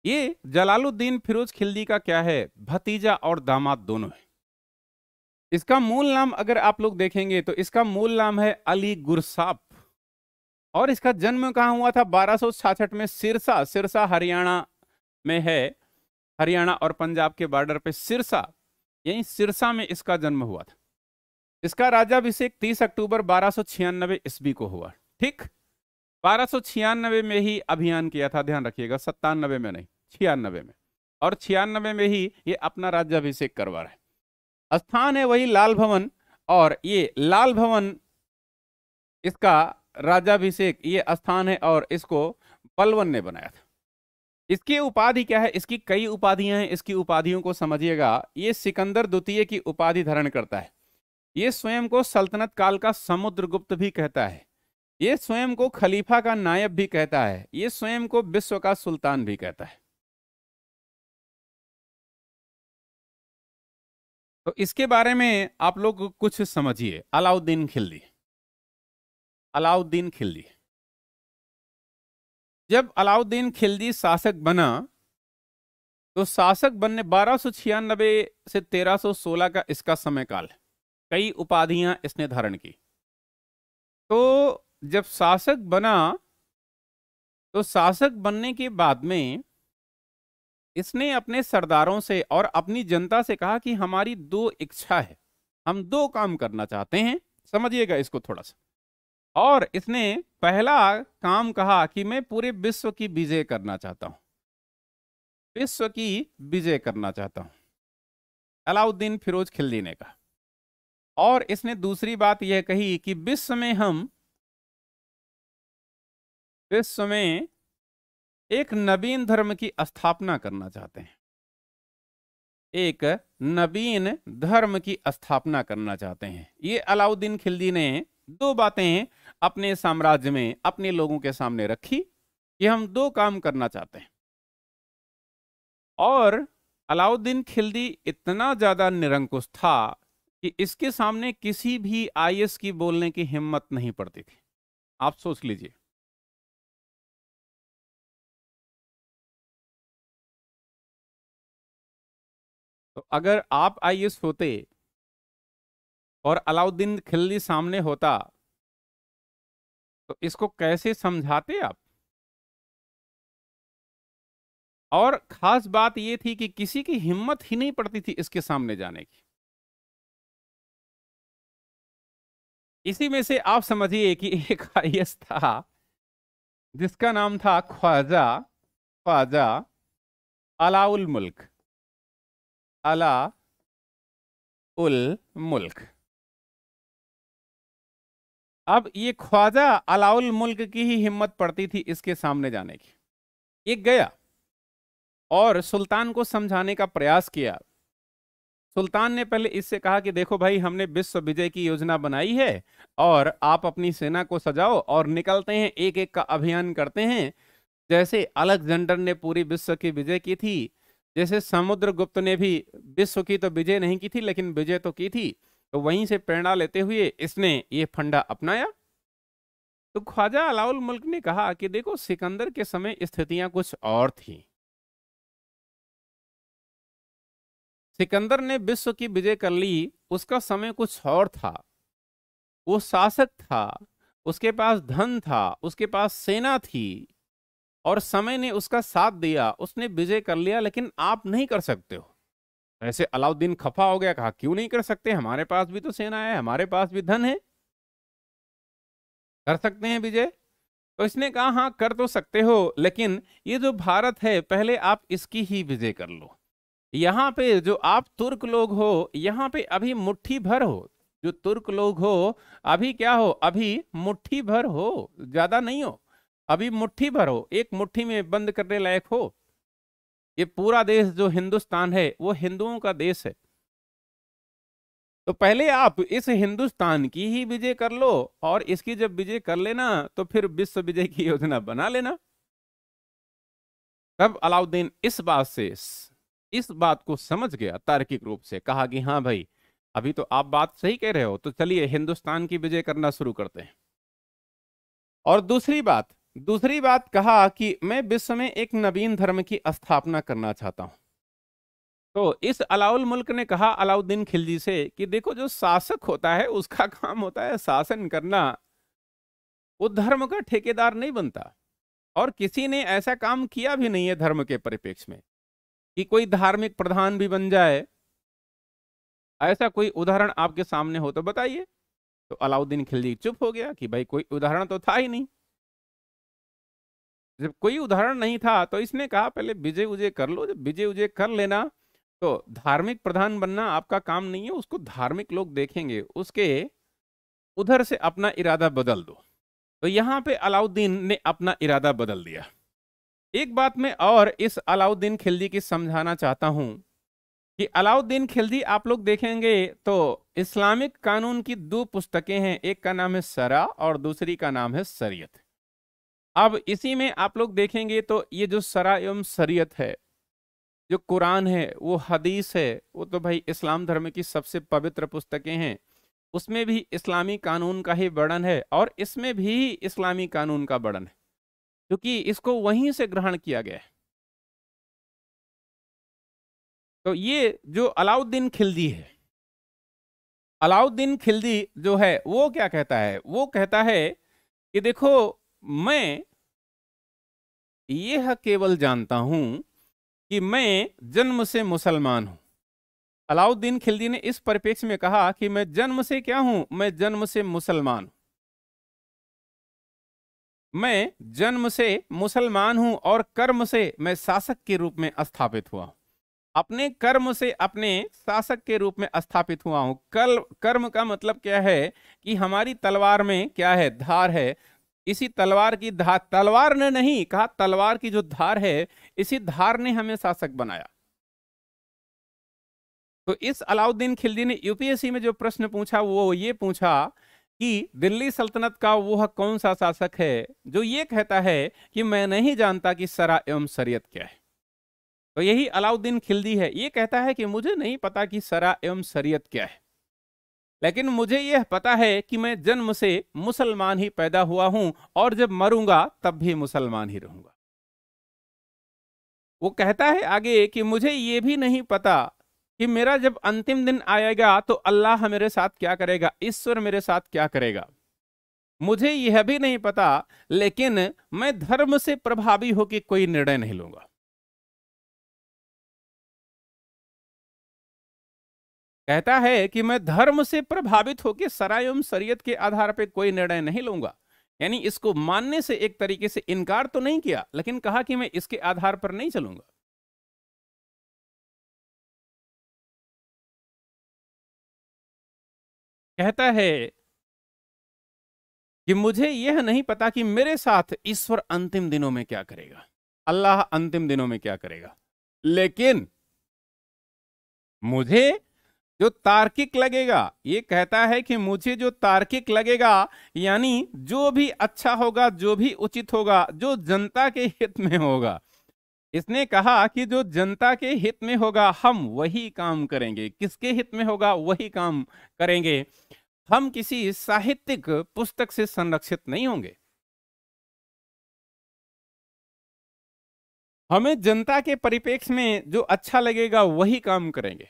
ये जलालुद्दीन फिरोज खिल्दी का क्या है भतीजा और दामाद दोनों है इसका मूल नाम अगर आप लोग देखेंगे तो इसका मूल नाम है अली गुरसाप और इसका जन्म कहाँ हुआ था बारह में सिरसा सिरसा हरियाणा में है हरियाणा और पंजाब के बॉर्डर पे सिरसा यही सिरसा में इसका जन्म हुआ था इसका राजाभिषेक 30 अक्टूबर बारह सौ ईस्वी को हुआ ठीक बारह में ही अभियान किया था ध्यान रखिएगा सत्तानबे में नहीं छियानबे में और छियानबे में ही ये अपना राज्याभिषेक करवा रहे स्थान है वही लाल भवन और ये लाल भवन इसका राजाभिषेक ये स्थान है और इसको बलवन ने बनाया था इसकी उपाधि क्या है इसकी कई उपाधियां हैं इसकी उपाधियों को समझिएगा ये सिकंदर द्वितीय की उपाधि धारण करता है ये स्वयं को सल्तनत काल का समुद्रगुप्त भी कहता है ये स्वयं को खलीफा का नायब भी कहता है ये स्वयं को विश्व का सुल्तान भी कहता है तो इसके बारे में आप लोग कुछ समझिए अलाउद्दीन खिल्ली अलाउद्दीन खिल्ली जब अलाउद्दीन खिलजी शासक बना तो शासक बनने बारह से तेरह 1316 का इसका समय काल है कई उपाधियां इसने धारण की तो जब शासक बना तो शासक बनने के बाद में इसने अपने सरदारों से और अपनी जनता से कहा कि हमारी दो इच्छा है हम दो काम करना चाहते हैं समझिएगा इसको थोड़ा सा और इसने पहला काम कहा कि मैं पूरे विश्व की विजय करना चाहता हूं विश्व की विजय करना चाहता हूं अलाउद्दीन फिरोज खिलजी ने कहा और इसने दूसरी बात यह कही कि विश्व में हम विश्व में एक नवीन धर्म की स्थापना करना चाहते हैं एक नवीन धर्म की स्थापना करना चाहते हैं ये अलाउद्दीन खिलजी ने दो बातें अपने साम्राज्य में अपने लोगों के सामने रखी कि हम दो काम करना चाहते हैं और अलाउद्दीन खिलजी इतना ज्यादा निरंकुश था कि इसके सामने किसी भी आई की बोलने की हिम्मत नहीं पड़ती थी आप सोच लीजिए तो अगर आप आई होते और अलाउद्दीन खिल्ली सामने होता तो इसको कैसे समझाते आप और खास बात यह थी कि किसी की हिम्मत ही नहीं पड़ती थी इसके सामने जाने की इसी में से आप समझिए कि एक आई था जिसका नाम था ख्वाजा ख्वाजा अलाउल मुल्क अला उल मुल्क अब ये ख्वाजा अलाउल मुल्क की ही हिम्मत पड़ती थी इसके सामने जाने की एक गया और सुल्तान को समझाने का प्रयास किया सुल्तान ने पहले इससे कहा कि देखो भाई हमने विश्व विजय की योजना बनाई है और आप अपनी सेना को सजाओ और निकलते हैं एक एक का अभियान करते हैं जैसे अलेक्जेंडर ने पूरी विश्व की विजय की थी जैसे समुद्र गुप्त ने भी विश्व की तो विजय नहीं की थी लेकिन विजय तो की थी तो वहीं से प्रेरणा लेते हुए इसने ये फंडा अपनाया तो ख्वाजा अलाउल मुल्क ने कहा कि देखो सिकंदर के समय स्थितियां कुछ और थी सिकंदर ने विश्व की विजय कर ली उसका समय कुछ और था वो शासक था उसके पास धन था उसके पास सेना थी और समय ने उसका साथ दिया उसने विजय कर लिया लेकिन आप नहीं कर सकते हो ऐसे अलाउद्दीन खफा हो गया कहा क्यों नहीं कर सकते हमारे पास भी तो सेना है हमारे पास भी धन है कर सकते हैं विजय तो इसने कहा हाँ कर तो सकते हो लेकिन ये जो भारत है पहले आप इसकी ही विजय कर लो यहाँ पे जो आप तुर्क लोग हो यहाँ पे अभी मुट्ठी भर हो जो तुर्क लोग हो अभी क्या हो अभी मुट्ठी भर हो ज्यादा नहीं हो अभी मुट्ठी भर हो एक मुट्ठी में बंद करने लायक हो ये पूरा देश जो हिंदुस्तान है वो हिंदुओं का देश है तो पहले आप इस हिंदुस्तान की ही विजय कर लो और इसकी जब विजय कर लेना तो फिर विश्व विजय की योजना बना लेना तब अलाउद्दीन इस बात से इस बात को समझ गया तार्किक रूप से कहा कि हाँ भाई अभी तो आप बात सही कह रहे हो तो चलिए हिंदुस्तान की विजय करना शुरू करते हैं और दूसरी बात दूसरी बात कहा कि मैं विश्व में एक नवीन धर्म की स्थापना करना चाहता हूं तो इस अलाउल मुल्क ने कहा अलाउद्दीन खिलजी से कि देखो जो शासक होता है उसका काम होता है शासन करना वो धर्म का ठेकेदार नहीं बनता और किसी ने ऐसा काम किया भी नहीं है धर्म के परिपेक्ष में कि कोई धार्मिक प्रधान भी बन जाए ऐसा कोई उदाहरण आपके सामने हो तो बताइए तो अलाउद्दीन खिलजी चुप हो गया कि भाई कोई उदाहरण तो था ही नहीं जब कोई उदाहरण नहीं था तो इसने कहा पहले विजय उजय कर लो जब विजय उजय कर लेना तो धार्मिक प्रधान बनना आपका काम नहीं है उसको धार्मिक लोग देखेंगे उसके उधर से अपना इरादा बदल दो तो यहाँ पे अलाउद्दीन ने अपना इरादा बदल दिया एक बात मैं और इस अलाउद्दीन खिलजी की समझाना चाहता हूँ कि अलाउद्दीन खिलजी आप लोग देखेंगे तो इस्लामिक कानून की दो पुस्तकें हैं एक का नाम है सरा और दूसरी का नाम है सरियत अब इसी में आप लोग देखेंगे तो ये जो सरा एवं सरियत है जो कुरान है वो हदीस है वो तो भाई इस्लाम धर्म की सबसे पवित्र पुस्तकें हैं उसमें भी इस्लामी कानून का ही वर्णन है और इसमें भी इस्लामी कानून का वर्णन है क्योंकि इसको वहीं से ग्रहण किया गया है तो ये जो अलाउद्दीन खिलजी है अलाउद्दीन खिलजी जो है वो क्या कहता है वो कहता है कि देखो मैं यह केवल जानता हूं कि मैं जन्म से मुसलमान हूं अलाउद्दीन खिलजी ने इस परिप्रेक्ष्य में कहा कि मैं जन्म से क्या हूं मैं जन्म से मुसलमान हूं मैं जन्म से मुसलमान हूं और कर्म से मैं शासक के रूप में स्थापित हुआ हूं अपने कर्म से अपने शासक के रूप में स्थापित हुआ हूं कल कर्म का मतलब क्या है कि हमारी तलवार में क्या है धार है इसी तलवार की धार तलवार ने नहीं कहा तलवार की जो धार है इसी धार ने हमें शासक बनाया तो इस अलाउद्दीन खिलजी ने यूपीएससी में जो प्रश्न पूछा वो ये पूछा कि दिल्ली सल्तनत का वह कौन सा शासक है जो ये कहता है कि मैं नहीं जानता कि सरा एवं शरीयत क्या है तो यही अलाउद्दीन खिलजी है ये कहता है कि मुझे नहीं पता कि सरा एवं शरीयत क्या है लेकिन मुझे यह पता है कि मैं जन्म से मुसलमान ही पैदा हुआ हूं और जब मरूंगा तब भी मुसलमान ही रहूंगा वो कहता है आगे कि मुझे ये भी नहीं पता कि मेरा जब अंतिम दिन आएगा तो अल्लाह मेरे साथ क्या करेगा ईश्वर मेरे साथ क्या करेगा मुझे यह भी नहीं पता लेकिन मैं धर्म से प्रभावी होकर कोई निर्णय नहीं लूंगा कहता है कि मैं धर्म से प्रभावित होकर सरायम शरीयत के आधार पर कोई निर्णय नहीं लूंगा यानी इसको मानने से एक तरीके से इनकार तो नहीं किया लेकिन कहा कि मैं इसके आधार पर नहीं चलूंगा कहता है कि मुझे यह नहीं पता कि मेरे साथ ईश्वर अंतिम दिनों में क्या करेगा अल्लाह अंतिम दिनों में क्या करेगा लेकिन मुझे जो तार्किक लगेगा ये कहता है कि मुझे जो तार्किक लगेगा यानी जो भी अच्छा होगा जो भी उचित होगा जो जनता के हित में होगा इसने कहा कि जो जनता के हित में होगा हम वही काम करेंगे किसके हित में होगा वही काम करेंगे हम किसी साहित्यिक पुस्तक से संरक्षित नहीं होंगे हमें जनता के परिपेक्ष में जो अच्छा लगेगा वही काम करेंगे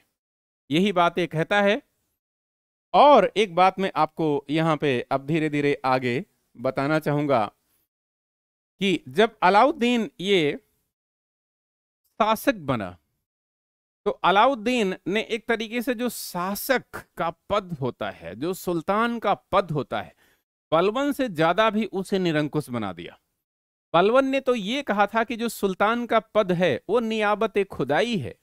यही बात ये कहता है और एक बात मैं आपको यहाँ पे अब धीरे धीरे आगे बताना चाहूंगा कि जब अलाउद्दीन ये शासक बना तो अलाउद्दीन ने एक तरीके से जो शासक का पद होता है जो सुल्तान का पद होता है बलवन से ज्यादा भी उसे निरंकुश बना दिया बलवन ने तो ये कहा था कि जो सुल्तान का पद है वो नियाबत खुदाई है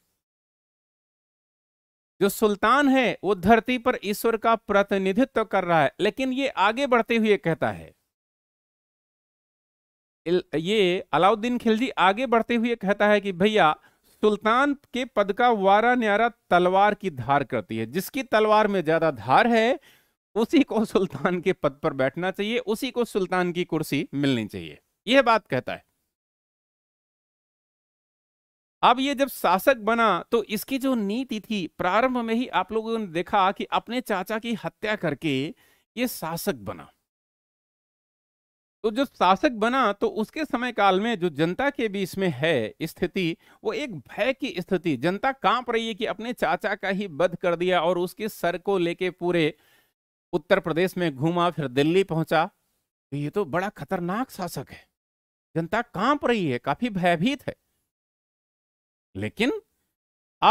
जो सुल्तान है वो धरती पर ईश्वर का प्रतिनिधित्व कर रहा है लेकिन ये आगे बढ़ते हुए कहता है ये अलाउद्दीन खिलजी आगे बढ़ते हुए कहता है कि भैया सुल्तान के पद का वारा न्यारा तलवार की धार करती है जिसकी तलवार में ज्यादा धार है उसी को सुल्तान के पद पर बैठना चाहिए उसी को सुल्तान की कुर्सी मिलनी चाहिए यह बात कहता है अब ये जब शासक बना तो इसकी जो नीति थी प्रारंभ में ही आप लोगों ने देखा कि अपने चाचा की हत्या करके ये शासक बना तो जो शासक बना तो उसके समय काल में जो जनता के बीच में है स्थिति वो एक भय की स्थिति जनता कांप रही है कि अपने चाचा का ही वध कर दिया और उसके सर को लेके पूरे उत्तर प्रदेश में घूमा फिर दिल्ली पहुंचा तो ये तो बड़ा खतरनाक शासक है जनता कांप रही है काफी भयभीत है लेकिन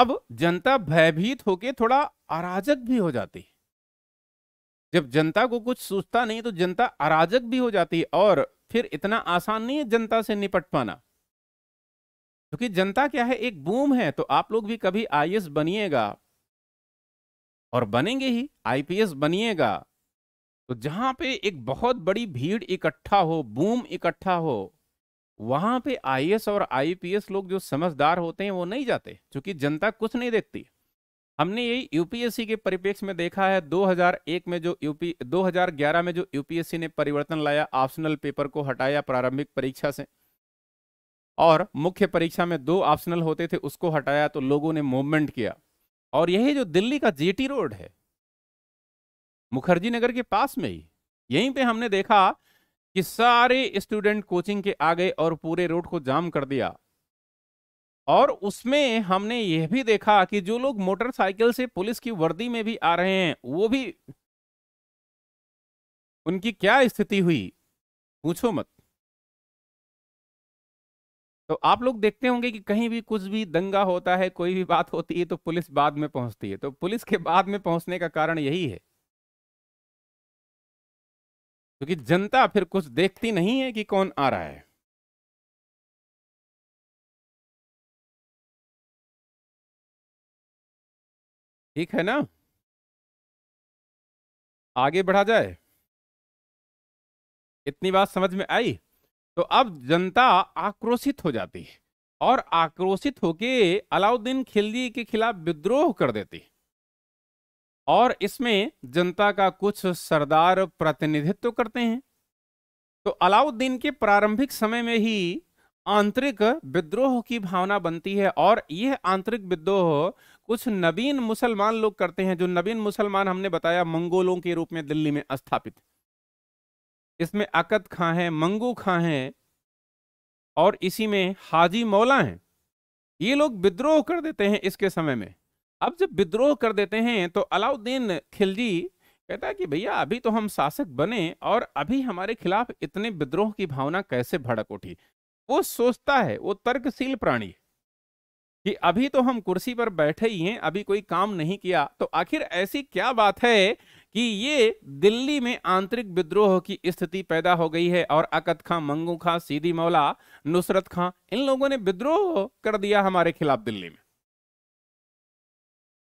अब जनता भयभीत होके थोड़ा अराजक भी हो जाती है जब जनता को कुछ सोचता नहीं तो जनता अराजक भी हो जाती है और फिर इतना आसान नहीं है जनता से निपट पाना क्योंकि तो जनता क्या है एक बूम है तो आप लोग भी कभी आई बनिएगा और बनेंगे ही आईपीएस बनिएगा तो जहां पे एक बहुत बड़ी भीड़ इकट्ठा हो बूम इकट्ठा हो वहां पे आईएएस और आईपीएस लोग जो समझदार होते हैं वो नहीं जाते क्योंकि जनता कुछ नहीं देखती हमने यही यूपीएससी के परिप्रेक्ष में देखा है 2001 में जो यूपी 2011 में जो यूपीएससी ने परिवर्तन लाया ऑप्शनल पेपर को हटाया प्रारंभिक परीक्षा से और मुख्य परीक्षा में दो ऑप्शनल होते थे उसको हटाया तो लोगों ने मूवमेंट किया और यही जो दिल्ली का जेटी रोड है मुखर्जी नगर के पास में ही यहीं पे हमने देखा कि सारे स्टूडेंट कोचिंग के आ गए और पूरे रोड को जाम कर दिया और उसमें हमने यह भी देखा कि जो लोग मोटरसाइकिल से पुलिस की वर्दी में भी आ रहे हैं वो भी उनकी क्या स्थिति हुई पूछो मत तो आप लोग देखते होंगे कि कहीं भी कुछ भी दंगा होता है कोई भी बात होती है तो पुलिस बाद में पहुंचती है तो पुलिस के बाद में पहुंचने का कारण यही है क्योंकि जनता फिर कुछ देखती नहीं है कि कौन आ रहा है ठीक है ना आगे बढ़ा जाए इतनी बात समझ में आई तो अब जनता आक्रोशित हो जाती है और आक्रोशित होके अलाउद्दीन खिलजी के खिलाफ विद्रोह कर देती है और इसमें जनता का कुछ सरदार प्रतिनिधित्व करते हैं तो अलाउद्दीन के प्रारंभिक समय में ही आंतरिक विद्रोह की भावना बनती है और यह आंतरिक विद्रोह कुछ नवीन मुसलमान लोग करते हैं जो नवीन मुसलमान हमने बताया मंगोलों के रूप में दिल्ली में स्थापित इसमें अकद खां हैं मंगू खां हैं और इसी में हाजी मौला हैं ये लोग विद्रोह कर देते हैं इसके समय में अब जब विद्रोह कर देते हैं तो अलाउद्दीन खिलजी कहता है कि भैया अभी तो हम शासक बने और अभी हमारे खिलाफ इतने विद्रोह की भावना कैसे भड़क उठी वो सोचता है वो तर्कशील प्राणी है कि अभी तो हम कुर्सी पर बैठे ही हैं अभी कोई काम नहीं किया तो आखिर ऐसी क्या बात है कि ये दिल्ली में आंतरिक विद्रोह की स्थिति पैदा हो गई है और अकत खां मंगू खां सीधी मौला नुसरत खां इन लोगों ने विद्रोह कर दिया हमारे खिलाफ दिल्ली में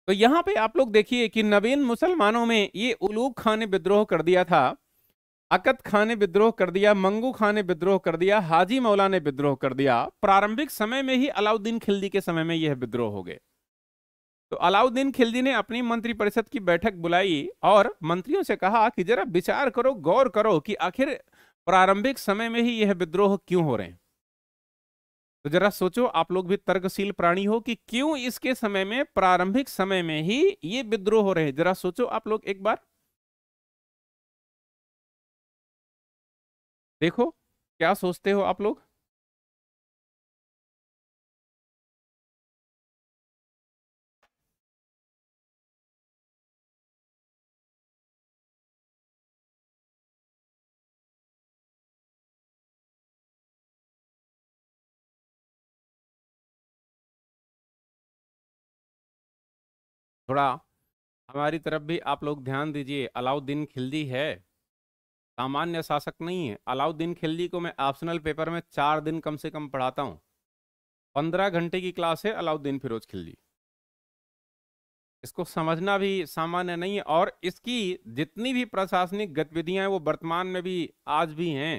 तो यहां पे आप लोग देखिए कि नवीन मुसलमानों में ये उलूक खां ने विद्रोह कर दिया था अकत खां ने विद्रोह कर दिया मंगू खां ने विद्रोह कर दिया हाजी मौला ने विद्रोह कर दिया प्रारंभिक समय में ही अलाउद्दीन खिलजी के समय में यह विद्रोह हो गए तो अलाउद्दीन खिलजी ने अपनी मंत्रिपरिषद की बैठक बुलाई और मंत्रियों से कहा कि जरा विचार करो गौर करो कि आखिर प्रारंभिक समय में ही यह विद्रोह क्यों हो रहे हैं तो जरा सोचो आप लोग भी तर्कशील प्राणी हो कि क्यों इसके समय में प्रारंभिक समय में ही ये विद्रोह हो रहे हैं जरा सोचो आप लोग एक बार देखो क्या सोचते हो आप लोग थोड़ा हमारी तरफ भी आप लोग ध्यान दीजिए अलाउद्दीन खिलजी है सामान्य शासक नहीं है अलाउद्दीन खिलजी को मैं ऑप्शनल पेपर में चार दिन कम से कम पढ़ाता हूँ पंद्रह घंटे की क्लास है अलाउद्दीन फिरोज खिलजी इसको समझना भी सामान्य नहीं है और इसकी जितनी भी प्रशासनिक गतिविधियां हैं वो वर्तमान में भी आज भी हैं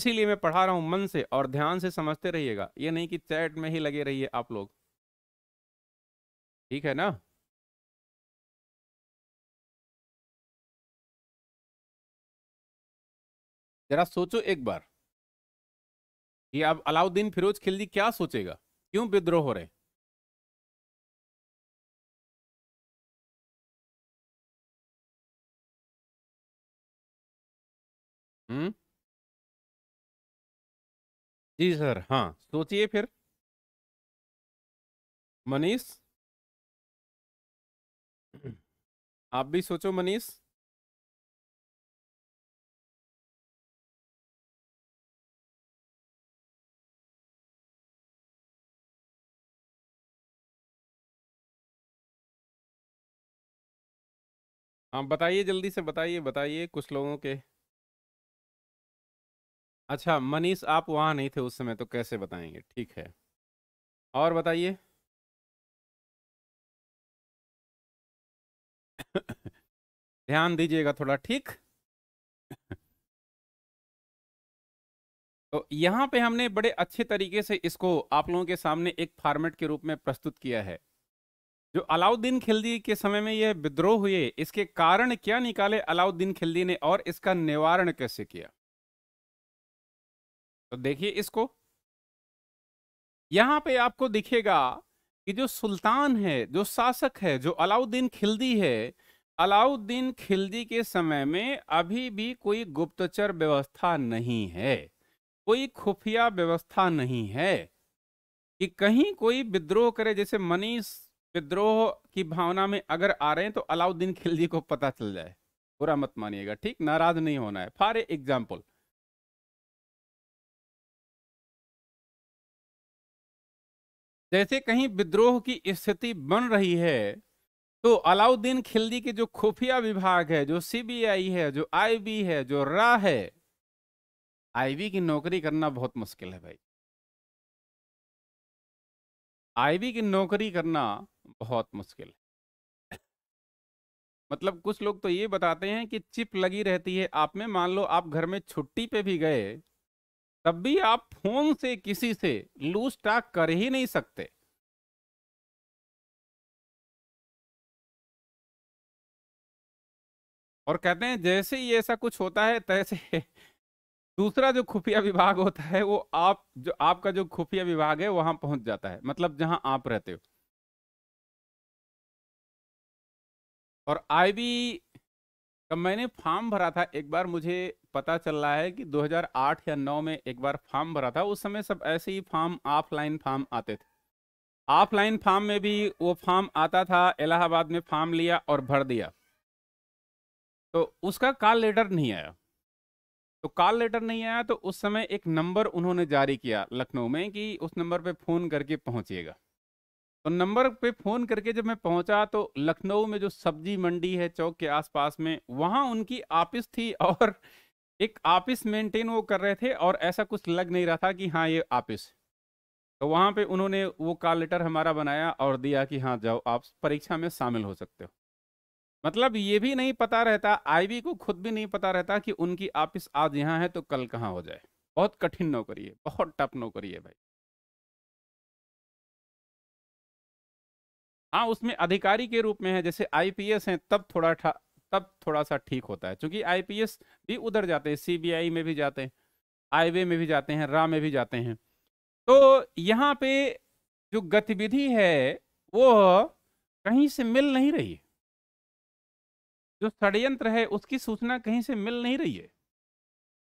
इसीलिए मैं पढ़ा रहा हूं मन से और ध्यान से समझते रहिएगा ये नहीं कि चैट में ही लगे रहिए आप लोग ठीक है ना जरा सोचो एक बार कि अब अलाउद्दीन फिरोज खिलजी क्या सोचेगा क्यों विद्रोह हो रहे हम्म जी सर हाँ सोचिए फिर मनीष आप भी सोचो मनीष हाँ बताइए जल्दी से बताइए बताइए कुछ लोगों के अच्छा मनीष आप वहाँ नहीं थे उस समय तो कैसे बताएंगे ठीक है और बताइए ध्यान दीजिएगा थोड़ा ठीक तो यहाँ पे हमने बड़े अच्छे तरीके से इसको आप लोगों के सामने एक फॉर्मेट के रूप में प्रस्तुत किया है जो अलाउद्दीन खिलजी के समय में यह विद्रोह हुए इसके कारण क्या निकाले अलाउद्दीन खिलजी ने और इसका निवारण कैसे किया तो देखिए इसको यहां पे आपको दिखेगा कि जो सुल्तान है जो शासक है जो अलाउद्दीन खिलजी है अलाउद्दीन खिलजी के समय में अभी भी कोई गुप्तचर व्यवस्था नहीं है कोई खुफिया व्यवस्था नहीं है कि कहीं कोई विद्रोह करे जैसे मनीष विद्रोह की भावना में अगर आ रहे हैं तो अलाउद्दीन खिलजी को पता चल जाए बुरा मत मानिएगा ठीक नाराज नहीं होना है फॉर एग्जाम्पल जैसे कहीं विद्रोह की स्थिति बन रही है तो अलाउद्दीन खिलजी के जो खुफिया विभाग है जो सीबीआई है जो आईबी है जो रा है आईबी की नौकरी करना बहुत मुश्किल है भाई आईबी की नौकरी करना बहुत मुश्किल है मतलब कुछ लोग तो ये बताते हैं कि चिप लगी रहती है आप में मान लो आप घर में छुट्टी पे भी गए तब भी आप फोन से किसी से लूज टाक कर ही नहीं सकते और कहते हैं जैसे ही ऐसा कुछ होता है तैसे दूसरा जो खुफिया विभाग होता है वो आप जो आपका जो खुफिया विभाग है वहां पहुंच जाता है मतलब जहां आप रहते हो और बी जब मैंने फॉर्म भरा था एक बार मुझे पता चल रहा है कि 2008 या 9 में एक बार फॉर्म भरा था उस समय सब ऐसे ही फॉर्म ऑफलाइन फॉर्म आते थे ऑफलाइन फॉर्म में भी वो फॉर्म आता था इलाहाबाद में फॉर्म लिया और भर दिया तो उसका कॉल लेटर नहीं आया तो कॉल लेटर नहीं आया तो उस समय एक नंबर उन्होंने जारी किया लखनऊ में कि उस नंबर पे फ़ोन करके पहुंचिएगा तो नंबर पे फोन करके जब मैं पहुंचा तो लखनऊ में जो सब्जी मंडी है चौक के आसपास में वहां उनकी ऑफिस थी और एक ऑफिस मेंटेन वो कर रहे थे और ऐसा कुछ लग नहीं रहा था कि हाँ ये ऑफिस तो वहाँ पे उन्होंने वो कॉल लेटर हमारा बनाया और दिया कि हाँ जाओ आप परीक्षा में शामिल हो सकते हो मतलब ये भी नहीं पता रहता आई को खुद भी नहीं पता रहता कि उनकी ऑफिस आज यहाँ है तो कल कहाँ हो जाए बहुत कठिन नौकरी है बहुत टफ नौकरी है भाई हाँ उसमें अधिकारी के रूप में है जैसे आईपीएस हैं तब थोड़ा तब थोड़ा सा ठीक होता है क्योंकि आईपीएस भी उधर जाते हैं सीबीआई में भी जाते हैं आईवे में भी जाते हैं रा में भी जाते हैं तो यहाँ पे जो गतिविधि है वो कहीं से मिल नहीं रही जो षडयंत्र है उसकी सूचना कहीं से मिल नहीं रही है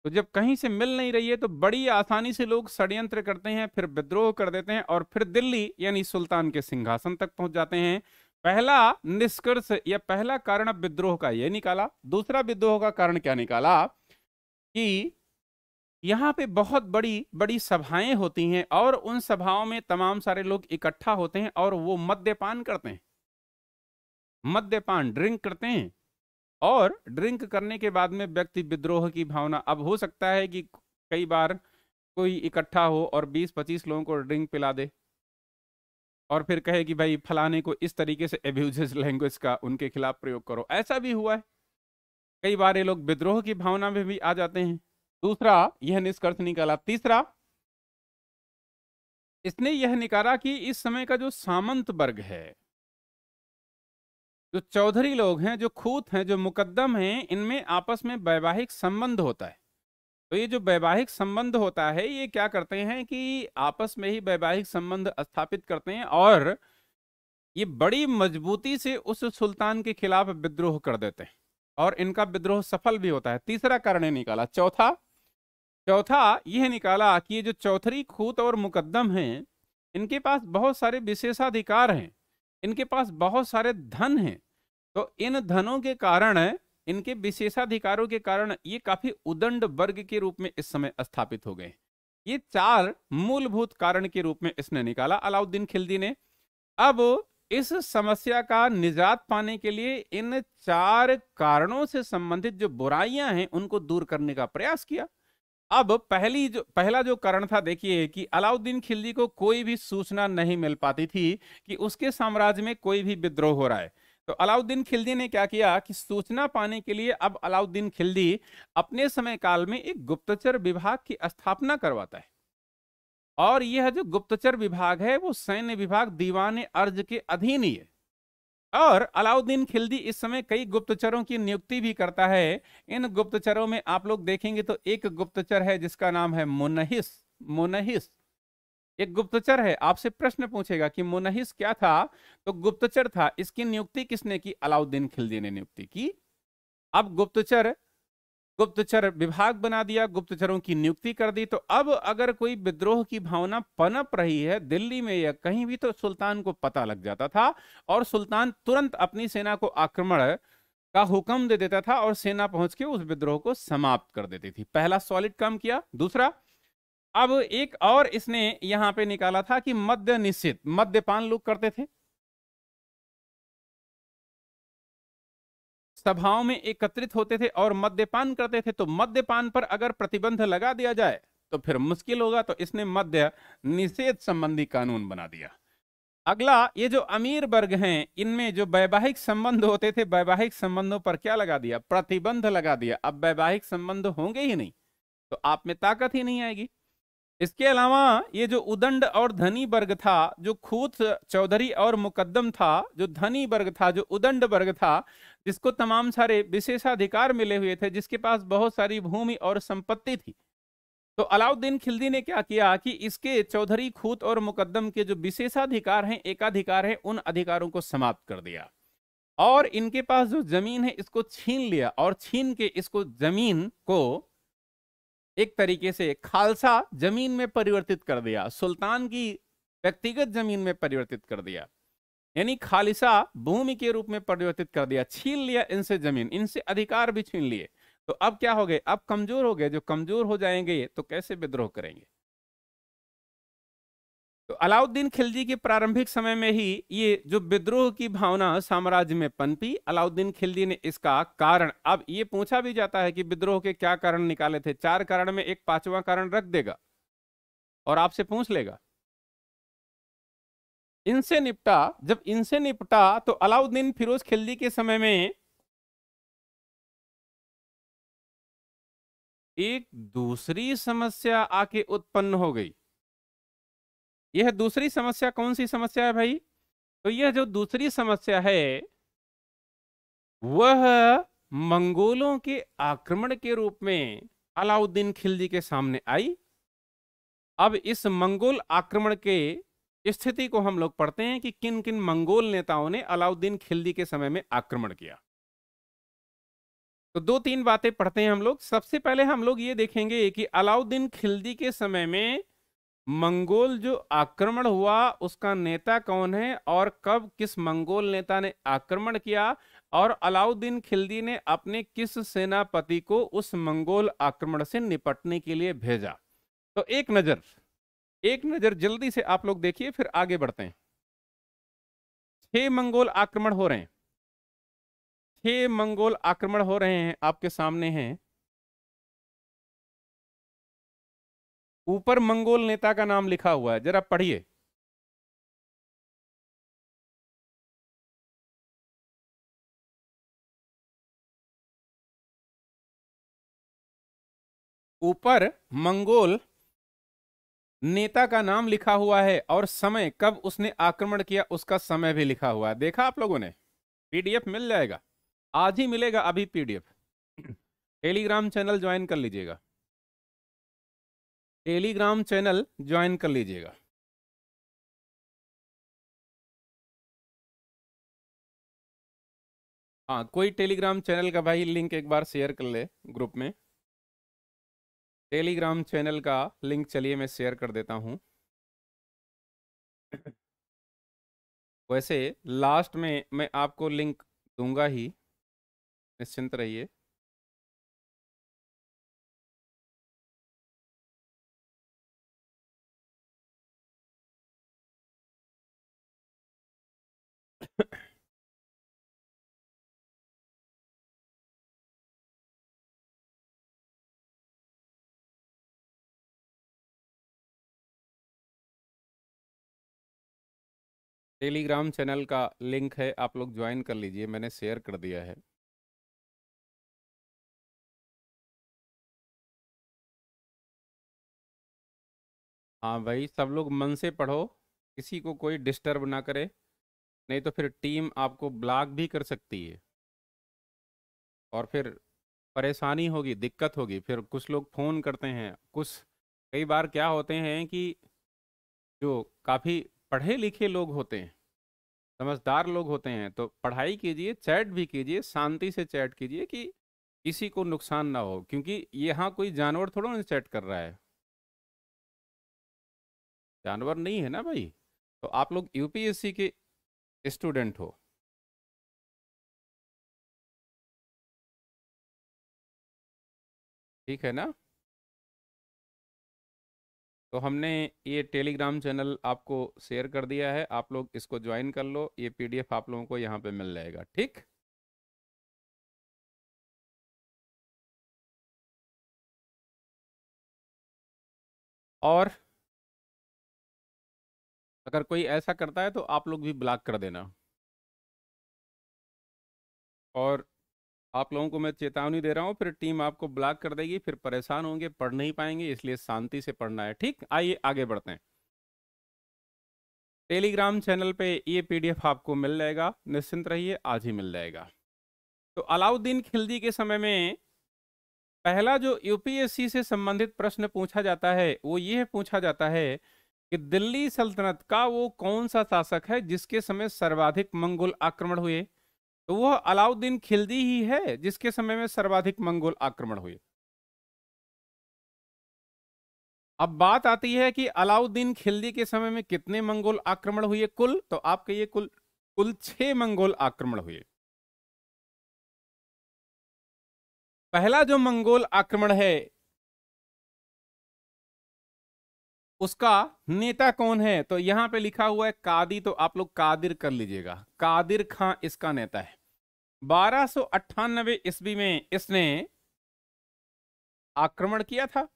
तो जब कहीं से मिल नहीं रही है तो बड़ी आसानी से लोग षड्यंत्र करते हैं फिर विद्रोह कर देते हैं और फिर दिल्ली यानी सुल्तान के सिंहासन तक पहुंच जाते हैं पहला निष्कर्ष या पहला कारण विद्रोह का यह निकाला दूसरा विद्रोह का कारण क्या निकाला कि यहाँ पे बहुत बड़ी बड़ी सभाएं होती हैं और उन सभाओं में तमाम सारे लोग इकट्ठा होते हैं और वो मद्यपान करते हैं मद्यपान ड्रिंक करते हैं और ड्रिंक करने के बाद में व्यक्ति विद्रोह की भावना अब हो सकता है कि कई बार कोई इकट्ठा हो और 20-25 लोगों को ड्रिंक पिला दे और फिर कहे कि भाई फलाने को इस तरीके से एब्यूजेस लैंग्वेज का उनके खिलाफ प्रयोग करो ऐसा भी हुआ है कई बार ये लोग विद्रोह की भावना में भी आ जाते हैं दूसरा यह निष्कर्ष निकाला तीसरा इसने यह निकाला कि इस समय का जो सामंत वर्ग है जो चौधरी लोग हैं जो खूत हैं जो मुकदम हैं इनमें आपस में वैवाहिक संबंध होता है तो ये जो वैवाहिक संबंध होता है ये क्या करते हैं कि आपस में ही वैवाहिक संबंध स्थापित करते हैं और ये बड़ी मजबूती से उस सुल्तान के खिलाफ विद्रोह कर देते हैं और इनका विद्रोह सफल भी होता है तीसरा कारण ये निकाला चौथा चौथा यह निकाला कि ये जो चौथरी खूत और मुकदम हैं इनके पास बहुत सारे विशेषाधिकार हैं इनके पास बहुत सारे धन हैं तो इन धनों के कारण इनके विशेषाधिकारों के कारण ये काफी उदंड वर्ग के रूप में इस समय स्थापित हो गए ये चार मूलभूत कारण के रूप में इसने निकाला अलाउद्दीन खिलदी ने अब इस समस्या का निजात पाने के लिए इन चार कारणों से संबंधित जो बुराइयां हैं उनको दूर करने का प्रयास किया अब पहली जो पहला जो कारण था देखिए कि अलाउद्दीन खिलजी को कोई भी सूचना नहीं मिल पाती थी कि उसके साम्राज्य में कोई भी विद्रोह हो रहा है तो अलाउद्दीन खिलजी ने क्या किया कि सूचना पाने के लिए अब अलाउद्दीन खिलजी अपने समय काल में एक गुप्तचर विभाग की स्थापना करवाता है और यह जो गुप्तचर विभाग है वो सैन्य विभाग दीवान अर्ज के अधीन ही है और अलाउद्दीन खिलजी इस समय कई गुप्तचरों की नियुक्ति भी करता है इन गुप्तचरों में आप लोग देखेंगे तो एक गुप्तचर है जिसका नाम है मुनहिस मुनहिस एक गुप्तचर है आपसे प्रश्न पूछेगा कि मुनहिस क्या था तो गुप्तचर था इसकी नियुक्ति किसने की अलाउद्दीन खिलजी ने नियुक्ति की अब गुप्तचर गुप्तचर विभाग बना दिया गुप्तचरों की नियुक्ति कर दी तो अब अगर कोई विद्रोह की भावना पनप रही है दिल्ली में या कहीं भी तो सुल्तान को पता लग जाता था और सुल्तान तुरंत अपनी सेना को आक्रमण का हुक्म दे देता था और सेना पहुंच के उस विद्रोह को समाप्त कर देती थी पहला सॉलिड काम किया दूसरा अब एक और इसने यहां पे निकाला था कि मद्य निश्चित मद्यपान लोग करते थे सभाओं में एकत्रित होते थे और मद्यपान करते थे तो मद्यपान पर अगर प्रतिबंध लगा दिया जाए तो फिर मुश्किल होगा तो इसने मद्य निषेध संबंधी कानून बना दिया अगला ये जो अमीर वर्ग हैं इनमें जो वैवाहिक संबंध होते थे वैवाहिक संबंधों पर क्या लगा दिया प्रतिबंध लगा दिया अब वैवाहिक संबंध होंगे ही नहीं तो आप में ताकत ही नहीं आएगी इसके अलावा ये जो उदंड और धनी वर्ग था जो खूत चौधरी और मुकदम था जो धनी वर्ग था जो उदंड वर्ग था जिसको तमाम सारे विशेषाधिकार मिले हुए थे जिसके पास बहुत सारी भूमि और संपत्ति थी तो अलाउद्दीन खिलजी ने क्या किया कि इसके चौधरी खूत और मुकदम के जो विशेषाधिकार हैं एकाधिकार हैं उन अधिकारों को समाप्त कर दिया और इनके पास जो जमीन है इसको छीन लिया और छीन के इसको जमीन को एक तरीके से खालसा जमीन में परिवर्तित कर दिया सुल्तान की व्यक्तिगत जमीन में परिवर्तित कर दिया यानी खालिसा भूमि के रूप में परिवर्तित कर दिया छीन लिया इनसे जमीन इनसे अधिकार भी छीन लिए तो अब क्या हो गए अब कमजोर हो गए जो कमजोर हो जाएंगे तो कैसे विद्रोह करेंगे तो अलाउद्दीन खिलजी के प्रारंभिक समय में ही ये जो विद्रोह की भावना साम्राज्य में पनपी अलाउद्दीन खिलजी ने इसका कारण अब ये पूछा भी जाता है कि विद्रोह के क्या कारण निकाले थे चार कारण में एक पांचवा कारण रख देगा और आपसे पूछ लेगा इनसे निपटा जब इनसे निपटा तो अलाउद्दीन फिरोज खिलजी के समय में एक दूसरी समस्या आके उत्पन्न हो गई यह दूसरी समस्या कौन सी समस्या है भाई तो यह जो दूसरी समस्या है वह मंगोलों के आक्रमण के रूप में अलाउद्दीन खिलजी के सामने आई अब इस मंगोल आक्रमण के स्थिति को हम लोग पढ़ते हैं कि किन किन मंगोल नेताओं ने अलाउद्दीन खिलजी के समय में आक्रमण किया तो दो तीन बातें पढ़ते हैं हम लोग सबसे पहले हम लोग ये देखेंगे कि अलाउद्दीन खिलजी के समय में मंगोल जो आक्रमण हुआ उसका नेता कौन है और कब किस मंगोल नेता ने आक्रमण किया और अलाउद्दीन खिलजी ने अपने किस सेनापति को उस मंगोल आक्रमण से निपटने के लिए भेजा तो एक नजर एक नजर जल्दी से आप लोग देखिए फिर आगे बढ़ते हैं छह मंगोल आक्रमण हो रहे हैं छह मंगोल आक्रमण हो रहे हैं आपके सामने हैं ऊपर मंगोल नेता का नाम लिखा हुआ है जरा पढ़िए ऊपर मंगोल नेता का नाम लिखा हुआ है और समय कब उसने आक्रमण किया उसका समय भी लिखा हुआ है देखा आप लोगों ने पीडीएफ मिल जाएगा आज ही मिलेगा अभी पीडीएफ टेलीग्राम चैनल ज्वाइन कर लीजिएगा टेलीग्राम चैनल ज्वाइन कर लीजिएगा हाँ कोई टेलीग्राम चैनल का भाई लिंक एक बार शेयर कर ले ग्रुप में टेलीग्राम चैनल का लिंक चलिए मैं शेयर कर देता हूँ वैसे लास्ट में मैं आपको लिंक दूंगा ही निश्चिंत रहिए टेलीग्राम चैनल का लिंक है आप लोग ज्वाइन कर लीजिए मैंने शेयर कर दिया है हाँ भाई सब लोग मन से पढ़ो किसी को कोई डिस्टर्ब ना करे नहीं तो फिर टीम आपको ब्लॉक भी कर सकती है और फिर परेशानी होगी दिक्कत होगी फिर कुछ लोग फ़ोन करते हैं कुछ कई बार क्या होते हैं कि जो काफ़ी पढ़े लिखे लोग होते हैं समझदार लोग होते हैं तो पढ़ाई कीजिए चैट भी कीजिए शांति से चैट कीजिए कि किसी को नुकसान ना हो क्योंकि यहाँ कोई जानवर थोड़ा ना चैट कर रहा है जानवर नहीं है ना भाई तो आप लोग यूपीएससी के स्टूडेंट हो ठीक है ना तो हमने ये टेलीग्राम चैनल आपको शेयर कर दिया है आप लोग इसको ज्वाइन कर लो ये पीडीएफ आप लोगों को यहाँ पे मिल जाएगा ठीक और अगर कोई ऐसा करता है तो आप लोग भी ब्लॉक कर देना और आप लोगों को मैं चेतावनी दे रहा हूँ फिर टीम आपको ब्लॉक कर देगी फिर परेशान होंगे पढ़ नहीं पाएंगे इसलिए शांति से पढ़ना है ठीक आइए आगे बढ़ते हैं टेलीग्राम चैनल पे ये पीडीएफ आपको मिल जाएगा निश्चिंत रहिए आज ही मिल जाएगा तो अलाउद्दीन खिलजी के समय में पहला जो यूपीएससी से संबंधित प्रश्न पूछा जाता है वो ये पूछा जाता है कि दिल्ली सल्तनत का वो कौन सा शासक है जिसके समय सर्वाधिक मंगोल आक्रमण हुए तो वह अलाउद्दीन खिलजी ही है जिसके समय में सर्वाधिक मंगोल आक्रमण हुए अब बात आती है कि अलाउद्दीन खिलजी के समय में कितने मंगोल आक्रमण हुए कुल तो आप कहिए कुल कुल छह मंगोल आक्रमण हुए पहला जो मंगोल आक्रमण है उसका नेता कौन है तो यहां पे लिखा हुआ है कादी तो आप लोग कादिर कर लीजिएगा कादिर खां इसका नेता है बारह सौ ईस्वी में इसने आक्रमण किया था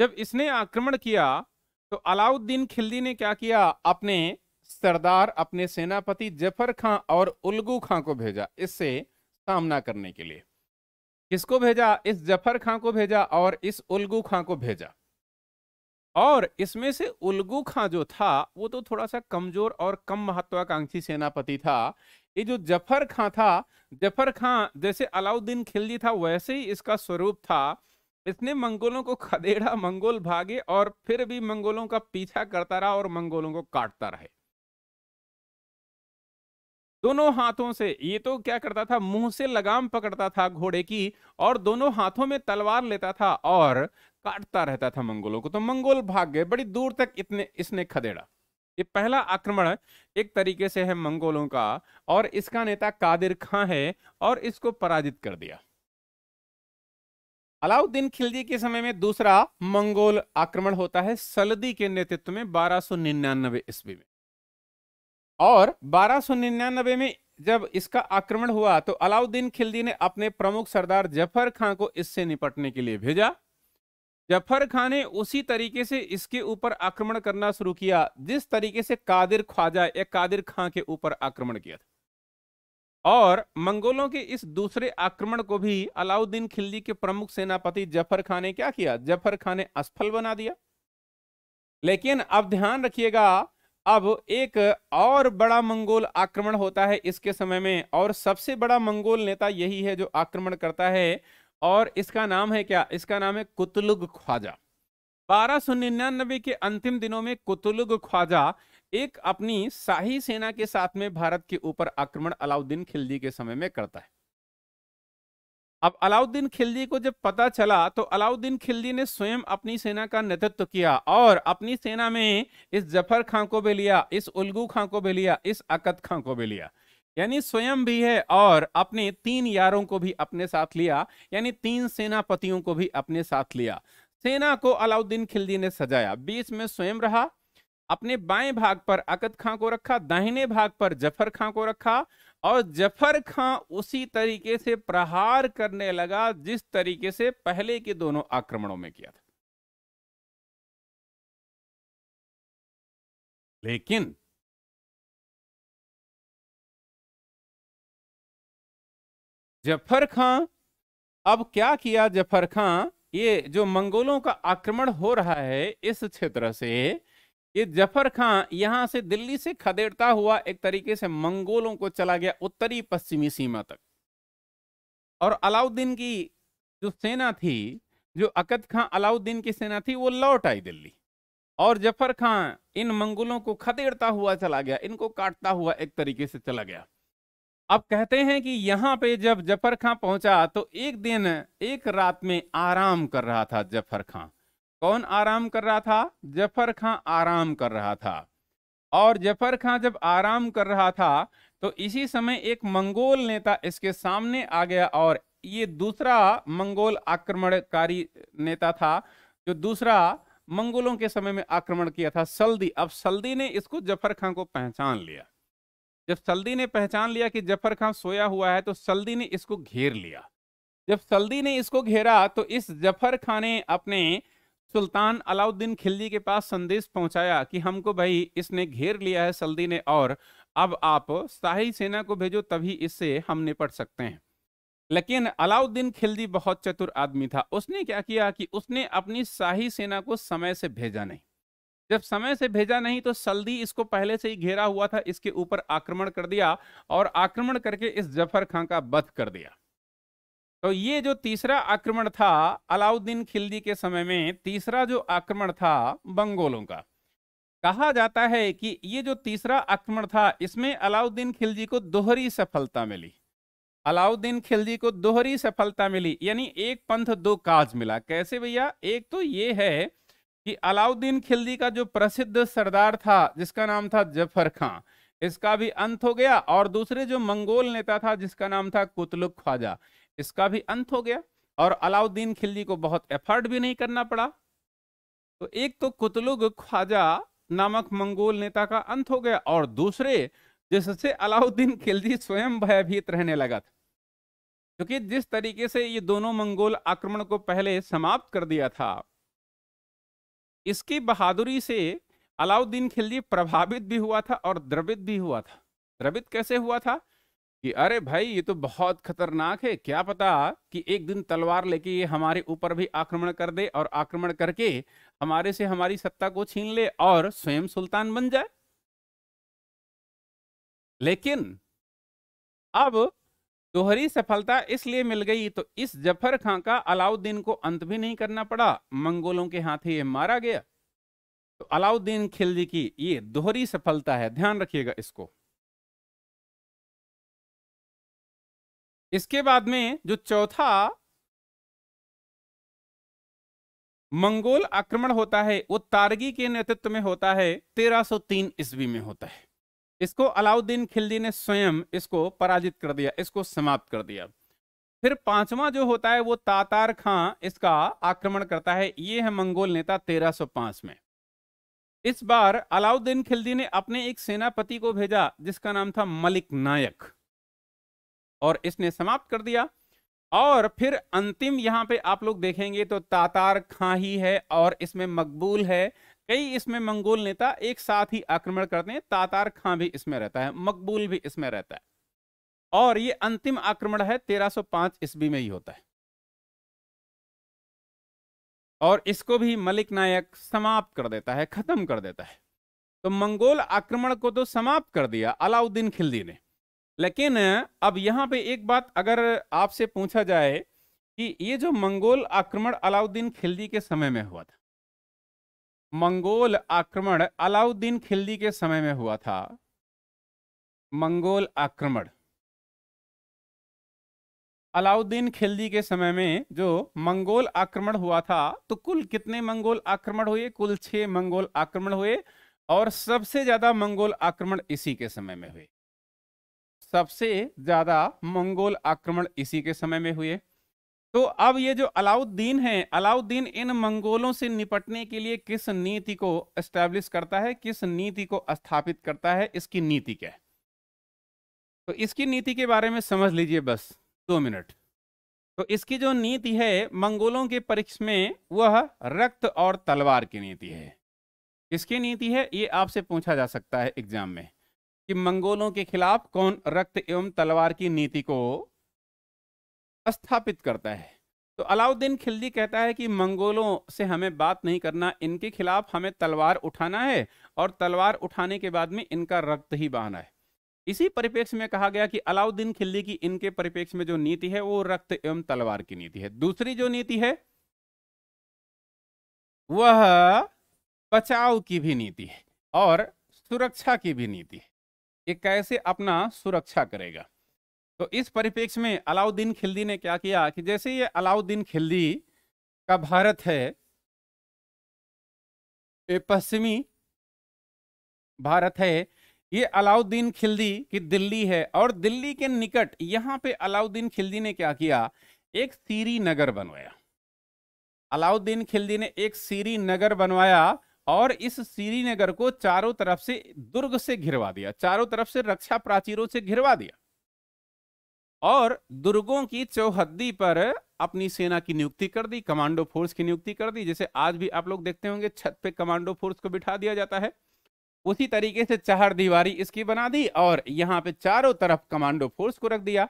जब इसने आक्रमण किया तो अलाउद्दीन खिलजी ने क्या किया अपने सरदार अपने सेनापति जफर खां और उलगू खां को भेजा इससे सामना करने के लिए किसको भेजा इस जफर खां को भेजा और इस उलगू खां को भेजा और इसमें से उलगू खां जो था वो तो थोड़ा सा कमजोर और कम महत्वाकांक्षी सेनापति था ये जो जफर खां था जफर खां जैसे अलाउद्दीन खिलजी था वैसे ही इसका स्वरूप था इसने मंगोलों को खदेड़ा मंगोल भागे और फिर भी मंगोलों का पीछा करता रहा और मंगोलों को काटता रहे दोनों हाथों से ये तो क्या करता था मुंह से लगाम पकड़ता था घोड़े की और दोनों हाथों में तलवार लेता था और काटता रहता था मंगोलों को तो मंगोल भाग गए बड़ी दूर तक इतने इसने खदेड़ा ये पहला आक्रमण एक तरीके से है मंगोलों का और इसका नेता कादिर खां है और इसको पराजित कर दिया अलाउद्दीन खिलजी के समय में दूसरा मंगोल आक्रमण होता है सलदी के नेतृत्व में 1299 ईस्वी में और 1299 में जब इसका आक्रमण हुआ तो अलाउद्दीन खिलजी ने अपने प्रमुख सरदार जफर खां को इससे निपटने के लिए भेजा जफर खान ने उसी तरीके से इसके ऊपर आक्रमण करना शुरू किया जिस तरीके से कादिर ख्वाजा या कादिर खां के ऊपर आक्रमण किया था और मंगोलों के इस दूसरे आक्रमण को भी अलाउद्दीन खिलजी के प्रमुख सेनापति जफर खान ने क्या किया जफर खान ने असफल बना दिया लेकिन अब ध्यान रखिएगा अब एक और बड़ा मंगोल आक्रमण होता है इसके समय में और सबसे बड़ा मंगोल नेता यही है जो आक्रमण करता है और इसका नाम है क्या इसका नाम है कुतलुग ख्वाजा बारह सौ निन्यानबे के अंतिम दिनों में कुतुलुग ख्वाजा एक अपनी शाही सेना के साथ में भारत के ऊपर आक्रमण अलाउद्दीन खिलजी के समय में करता है अब अलाउद्दीन खिलजी को जब पता चला तो अलाउद्दीन खिलजी ने स्वयं अपनी सेना का नेतृत्व किया और अपनी सेना में इस जफर खां को भी लिया इस उलगू खां को भी लिया इस अकत खां को भी लिया यानी स्वयं भी है और अपने तीन यारों को भी अपने साथ लिया यानी तीन सेनापतियों को भी अपने साथ लिया सेना को अलाउद्दीन खिलजी ने सजाया बीच में स्वयं रहा अपने बाएं भाग पर अकद खां को रखा दाहिने भाग पर जफर खां को रखा और जफर खां उसी तरीके से प्रहार करने लगा जिस तरीके से पहले के दोनों आक्रमणों में किया था लेकिन जफर खां अब क्या किया जफर खां ये जो मंगोलों का आक्रमण हो रहा है इस क्षेत्र से ये जफर खां यहां से दिल्ली से खदेड़ता हुआ एक तरीके से मंगोलों को चला गया उत्तरी पश्चिमी सीमा तक और अलाउद्दीन की जो सेना थी जो अकद खां अलाउद्दीन की सेना थी वो लौट आई दिल्ली और जफर खां इन मंगोलों को खदेड़ता हुआ चला गया इनको काटता हुआ एक तरीके से चला गया अब कहते हैं कि यहाँ पे जब जफर खां पहुंचा तो एक दिन एक रात में आराम कर रहा था जफर खां कौन आराम कर रहा था जफर खां आराम कर रहा था और जफर खां जब आराम कर रहा था तो इसी समय एक मंगोल नेता इसके सामने आ गया और ये दूसरा मंगोल आक्रमणकारी नेता था जो दूसरा मंगोलों के समय में आक्रमण किया था सल्दी अब सल्दी ने इसको जफर खां को पहचान लिया जब सल्दी ने पहचान लिया कि जफर खां सोया हुआ है तो सल्दी ने इसको घेर लिया जब सल्दी ने इसको घेरा तो इस जफर खां ने अपने सुल्तान अलाउद्दीन खिलजी के पास संदेश पहुंचाया कि हमको भाई इसने घेर लिया है सल्दी ने और अब आप शाही सेना को भेजो तभी इससे हम निपट सकते हैं लेकिन अलाउद्दीन खिलजी बहुत चतुर आदमी था उसने क्या किया कि उसने अपनी शाही सेना को समय से भेजा नहीं जब समय से भेजा नहीं तो सल्दी इसको पहले से ही घेरा हुआ था इसके ऊपर आक्रमण कर दिया और आक्रमण करके इस जफर खां का वध कर दिया तो ये जो तीसरा आक्रमण था अलाउद्दीन खिलजी के समय में तीसरा जो आक्रमण था बंगोलों का कहा जाता है कि ये जो तीसरा आक्रमण था इसमें अलाउद्दीन खिलजी को दोहरी सफलता मिली अलाउद्दीन खिलजी को दोहरी सफलता मिली यानी एक पंथ दो काज मिला कैसे भैया एक तो ये है कि अलाउद्दीन खिलजी का जो प्रसिद्ध सरदार था जिसका नाम था जफर खां इसका भी अंत हो गया और दूसरे जो मंगोल नेता था जिसका नाम था कुतलुक ख्वाजा इसका भी अंत हो गया और अलाउद्दीन खिलजी को बहुत एफर्ट भी नहीं करना पड़ा तो एक तो कुतलुग ख्वाजा नामक मंगोल नेता का अंत हो गया और दूसरे जिससे अलाउद्दीन खिलजी स्वयं भयभीत रहने लगा था क्योंकि जिस तरीके से ये दोनों मंगोल आक्रमण को पहले समाप्त कर दिया था इसकी बहादुरी से अलाउद्दीन खिलजी प्रभावित भी हुआ था और द्रवित भी हुआ था द्रवित कैसे हुआ था कि अरे भाई ये तो बहुत खतरनाक है क्या पता कि एक दिन तलवार लेके ये हमारे ऊपर भी आक्रमण कर दे और आक्रमण करके हमारे से हमारी सत्ता को छीन ले और स्वयं सुल्तान बन जाए लेकिन अब दोहरी सफलता इसलिए मिल गई तो इस जफर खां का अलाउद्दीन को अंत भी नहीं करना पड़ा मंगोलों के हाथ ये मारा गया तो अलाउद्दीन खिलजी की ये दोहरी सफलता है ध्यान रखिएगा इसको इसके बाद में जो चौथा मंगोल आक्रमण होता है वो तारगी के नेतृत्व में होता है 1303 ईस्वी में होता है इसको अलाउद्दीन खिलजी ने स्वयं इसको पराजित कर दिया इसको समाप्त कर दिया फिर पांचवा जो होता है वो तातार खां इसका आक्रमण करता है ये है मंगोल नेता 1305 में इस बार अलाउद्दीन खिलजी ने अपने एक सेनापति को भेजा जिसका नाम था मलिक नायक और इसने समाप्त कर दिया और फिर अंतिम यहाँ पे आप लोग देखेंगे तो तातार खां ही है और इसमें मकबूल है कई इसमें मंगोल नेता एक साथ ही आक्रमण करते हैं तातार खां भी इसमें रहता है मकबूल भी इसमें रहता है और ये अंतिम आक्रमण है 1305 ईस्वी में ही होता है और इसको भी मलिक नायक समाप्त कर देता है खत्म कर देता है तो मंगोल आक्रमण को तो समाप्त कर दिया अलाउद्दीन खिलजी ने लेकिन अब यहाँ पे एक बात अगर आपसे पूछा जाए कि ये जो मंगोल आक्रमण अलाउद्दीन खिलजी के समय में हुआ था मंगोल आक्रमण अलाउद्दीन खिलजी के समय में हुआ था मंगोल आक्रमण अलाउद्दीन खिलजी के समय में जो मंगोल आक्रमण हुआ था तो कुल कितने मंगोल आक्रमण हुए कुल छह मंगोल आक्रमण हुए और सबसे ज्यादा मंगोल आक्रमण इसी के समय में हुए सबसे ज्यादा मंगोल आक्रमण इसी के समय में हुए तो अब ये जो अलाउद्दीन है अलाउद्दीन इन मंगोलों से निपटने के लिए किस नीति को एस्टेब्लिश करता है किस नीति को स्थापित करता है इसकी नीति क्या है तो इसकी नीति के बारे में समझ लीजिए बस दो मिनट तो इसकी जो नीति है मंगोलों के परीक्ष में वह रक्त और तलवार की नीति है इसकी नीति है ये आपसे पूछा जा सकता है एग्जाम में कि मंगोलों के खिलाफ कौन रक्त एवं तलवार की नीति को स्थापित करता है तो अलाउद्दीन खिलजी कहता है कि मंगोलों से हमें बात नहीं करना इनके खिलाफ हमें तलवार उठाना है और तलवार उठाने के बाद में इनका रक्त ही बहाना है इसी परिप्रेक्ष्य में कहा गया कि अलाउद्दीन खिलजी की इनके परिप्रेक्ष्य में जो नीति है वो रक्त एवं तलवार की नीति है दूसरी जो नीति है वह बचाव की भी नीति है और सुरक्षा की भी नीति है ये कैसे अपना सुरक्षा करेगा तो इस परिप्रेक्ष्य में अलाउद्दीन खिलदी ने क्या किया कि जैसे ये अलाउद्दीन खिलदी का भारत है पश्चिमी भारत है ये अलाउद्दीन खिलदी की दिल्ली है और दिल्ली के निकट यहाँ पे अलाउद्दीन खिलदी ने क्या किया एक सीरी नगर बनवाया अलाउद्दीन खिलदी ने एक सीरी नगर बनवाया और इस श्रीनगर को चारों तरफ से दुर्ग से घिरवा दिया चारों तरफ से रक्षा प्राचीरों से घिरवा दिया और दुर्गों की चौहद्दी पर अपनी सेना की नियुक्ति कर दी कमांडो फोर्स की नियुक्ति कर दी जैसे आज भी आप लोग देखते होंगे छत पे कमांडो फोर्स को बिठा दिया जाता है उसी तरीके से चार दीवारी इसकी बना दी और यहाँ पे चारों तरफ कमांडो फोर्स को रख दिया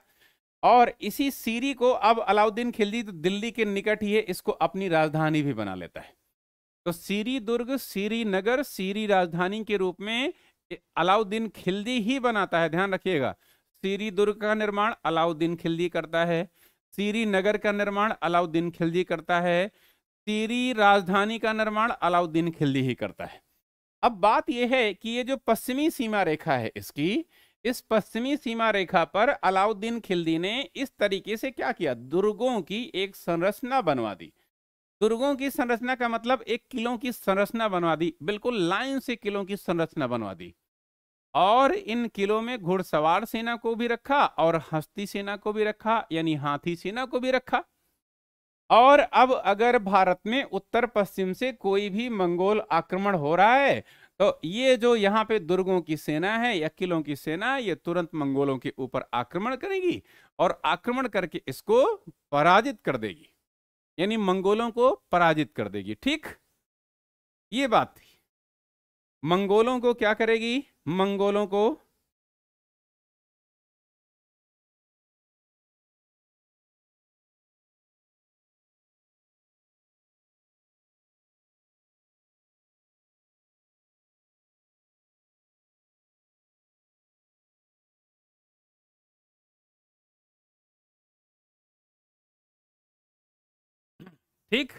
और इसी सीरी को अब अलाउद्दीन खिलजी तो दिल्ली के निकट ही है इसको अपनी राजधानी भी बना लेता है तो सीरी दुर्ग सीरी नगर सीरी राजधानी के रूप में अलाउद्दीन खिलजी ही बनाता है ध्यान रखिएगा सीरी दुर्ग का निर्माण अलाउद्दीन खिलजी करता है सीरी नगर का निर्माण अलाउद्दीन खिलजी करता है सीरी राजधानी का निर्माण अलाउद्दीन खिलजी ही करता है अब बात यह है कि ये जो पश्चिमी सीमा रेखा है इसकी इस पश्चिमी सीमा रेखा पर अलाउद्दीन खिलजी ने इस तरीके से क्या किया दुर्गों की एक संरचना बनवा दी दुर्गों की संरचना का मतलब एक किलों की संरचना बनवा दी बिल्कुल लाइन से किलों की संरचना बनवा दी और इन किलों में घुड़सवार सेना को भी रखा और हस्ती सेना को भी रखा यानी हाथी सेना को भी रखा और अब अगर भारत में उत्तर पश्चिम से कोई भी मंगोल आक्रमण हो रहा है तो ये जो यहाँ पे दुर्गों की सेना है या किलों की सेना ये तुरंत मंगोलों के ऊपर आक्रमण करेगी और आक्रमण करके इसको पराजित कर देगी यानी मंगोलों को पराजित कर देगी ठीक ये बात थी मंगोलों को क्या करेगी मंगोलों को ठीक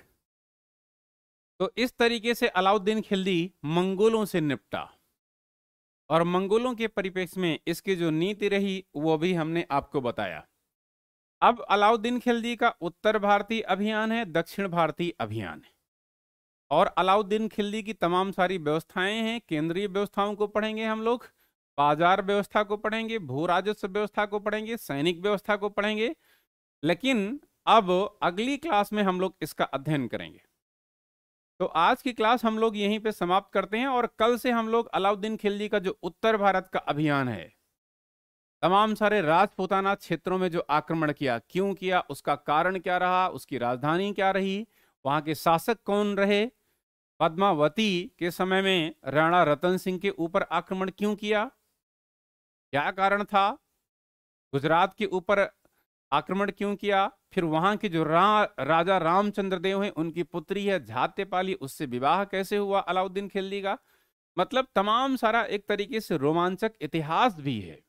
तो इस तरीके से अलाउद्दीन खिलजी मंगोलों से निपटा और मंगोलों के परिपेक्ष में इसकी जो नीति रही वो भी हमने आपको बताया अब अलाउद्दीन खिलजी का उत्तर भारतीय अभियान है दक्षिण भारतीय अभियान है और अलाउद्दीन खिलजी की तमाम सारी व्यवस्थाएं हैं केंद्रीय व्यवस्थाओं को पढ़ेंगे हम लोग बाजार व्यवस्था को पढ़ेंगे भू राजस्व व्यवस्था को पढ़ेंगे सैनिक व्यवस्था को पढ़ेंगे लेकिन अब अगली क्लास में हम लोग इसका अध्ययन करेंगे तो आज की क्लास हम लोग यहीं पे समाप्त करते हैं और कल से हम लोग अलाउद्दीन खिलजी का जो उत्तर भारत का अभियान है तमाम सारे राजपूताना क्षेत्रों में जो आक्रमण किया क्यों किया उसका कारण क्या रहा उसकी राजधानी क्या रही वहां के शासक कौन रहे पद्मावती के समय में राणा रतन सिंह के ऊपर आक्रमण क्यों किया क्या कारण था गुजरात के ऊपर आक्रमण क्यों किया फिर वहां के जो रा, राजा रामचंद्र देव हैं उनकी पुत्री है झात्यपाली उससे विवाह कैसे हुआ अलाउद्दीन खिलजी का मतलब तमाम सारा एक तरीके से रोमांचक इतिहास भी है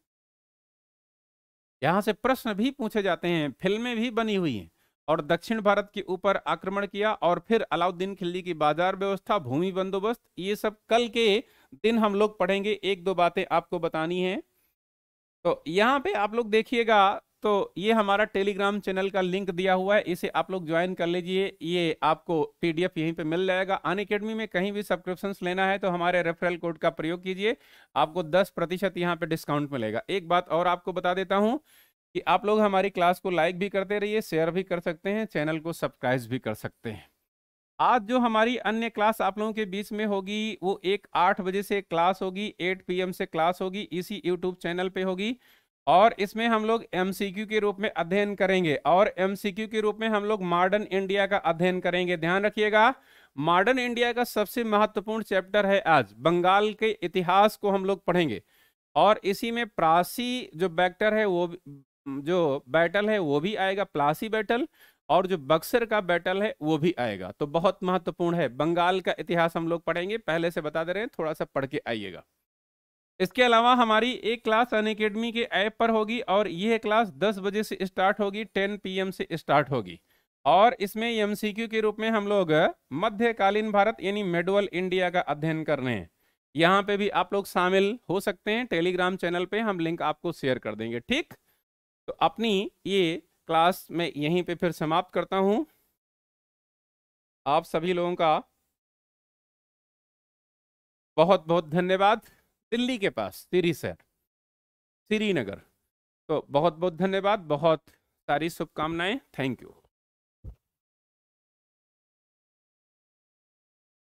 यहां से प्रश्न भी पूछे जाते हैं फिल्में भी बनी हुई हैं और दक्षिण भारत के ऊपर आक्रमण किया और फिर अलाउद्दीन खिल्ली की बाजार व्यवस्था भूमि बंदोबस्त ये सब कल के दिन हम लोग पढ़ेंगे एक दो बातें आपको बतानी है तो यहाँ पे आप लोग देखिएगा तो ये हमारा टेलीग्राम चैनल का लिंक दिया हुआ है इसे आप लोग ज्वाइन कर लीजिए ये आपको पीडीएफ यहीं पे मिल जाएगा अन अकेडमी में कहीं भी सब्सक्रिप्शन लेना है तो हमारे रेफरल कोड का प्रयोग कीजिए आपको दस प्रतिशत यहाँ पे डिस्काउंट मिलेगा एक बात और आपको बता देता हूँ कि आप लोग हमारी क्लास को लाइक भी करते रहिए शेयर भी कर सकते हैं चैनल को सब्सक्राइब भी कर सकते हैं आज जो हमारी अन्य क्लास आप लोगों के बीच में होगी वो एक आठ बजे से क्लास होगी एट पी से क्लास होगी इसी यूट्यूब चैनल पे होगी और इसमें हम लोग एम के रूप में अध्ययन करेंगे और एम के रूप में हम लोग मॉडर्न इंडिया का अध्ययन करेंगे ध्यान रखिएगा मॉडर्न इंडिया का सबसे महत्वपूर्ण चैप्टर है आज बंगाल के इतिहास को हम लोग पढ़ेंगे और इसी में प्रासी जो बैक्टर है वो जो बैटल है वो भी आएगा प्लासी बैटल और जो बक्सर का बैटल है वो भी आएगा तो बहुत महत्वपूर्ण है बंगाल का इतिहास हम लोग पढ़ेंगे पहले से बता दे रहे हैं थोड़ा सा पढ़ के आइएगा इसके अलावा हमारी एक क्लास अन के ऐप पर होगी और यह क्लास 10 बजे से स्टार्ट होगी 10 पीएम से स्टार्ट होगी और इसमें एम के रूप में हम लोग मध्यकालीन भारत यानी मेडुअल इंडिया का अध्ययन कर रहे हैं यहाँ पे भी आप लोग शामिल हो सकते हैं टेलीग्राम चैनल पे हम लिंक आपको शेयर कर देंगे ठीक तो अपनी ये क्लास मैं यहीं पे फिर समाप्त करता हूँ आप सभी लोगों का बहुत बहुत धन्यवाद दिल्ली के पास सीरी शहर श्रीनगर तो बहुत बहुत धन्यवाद बहुत सारी शुभकामनाएं थैंक यू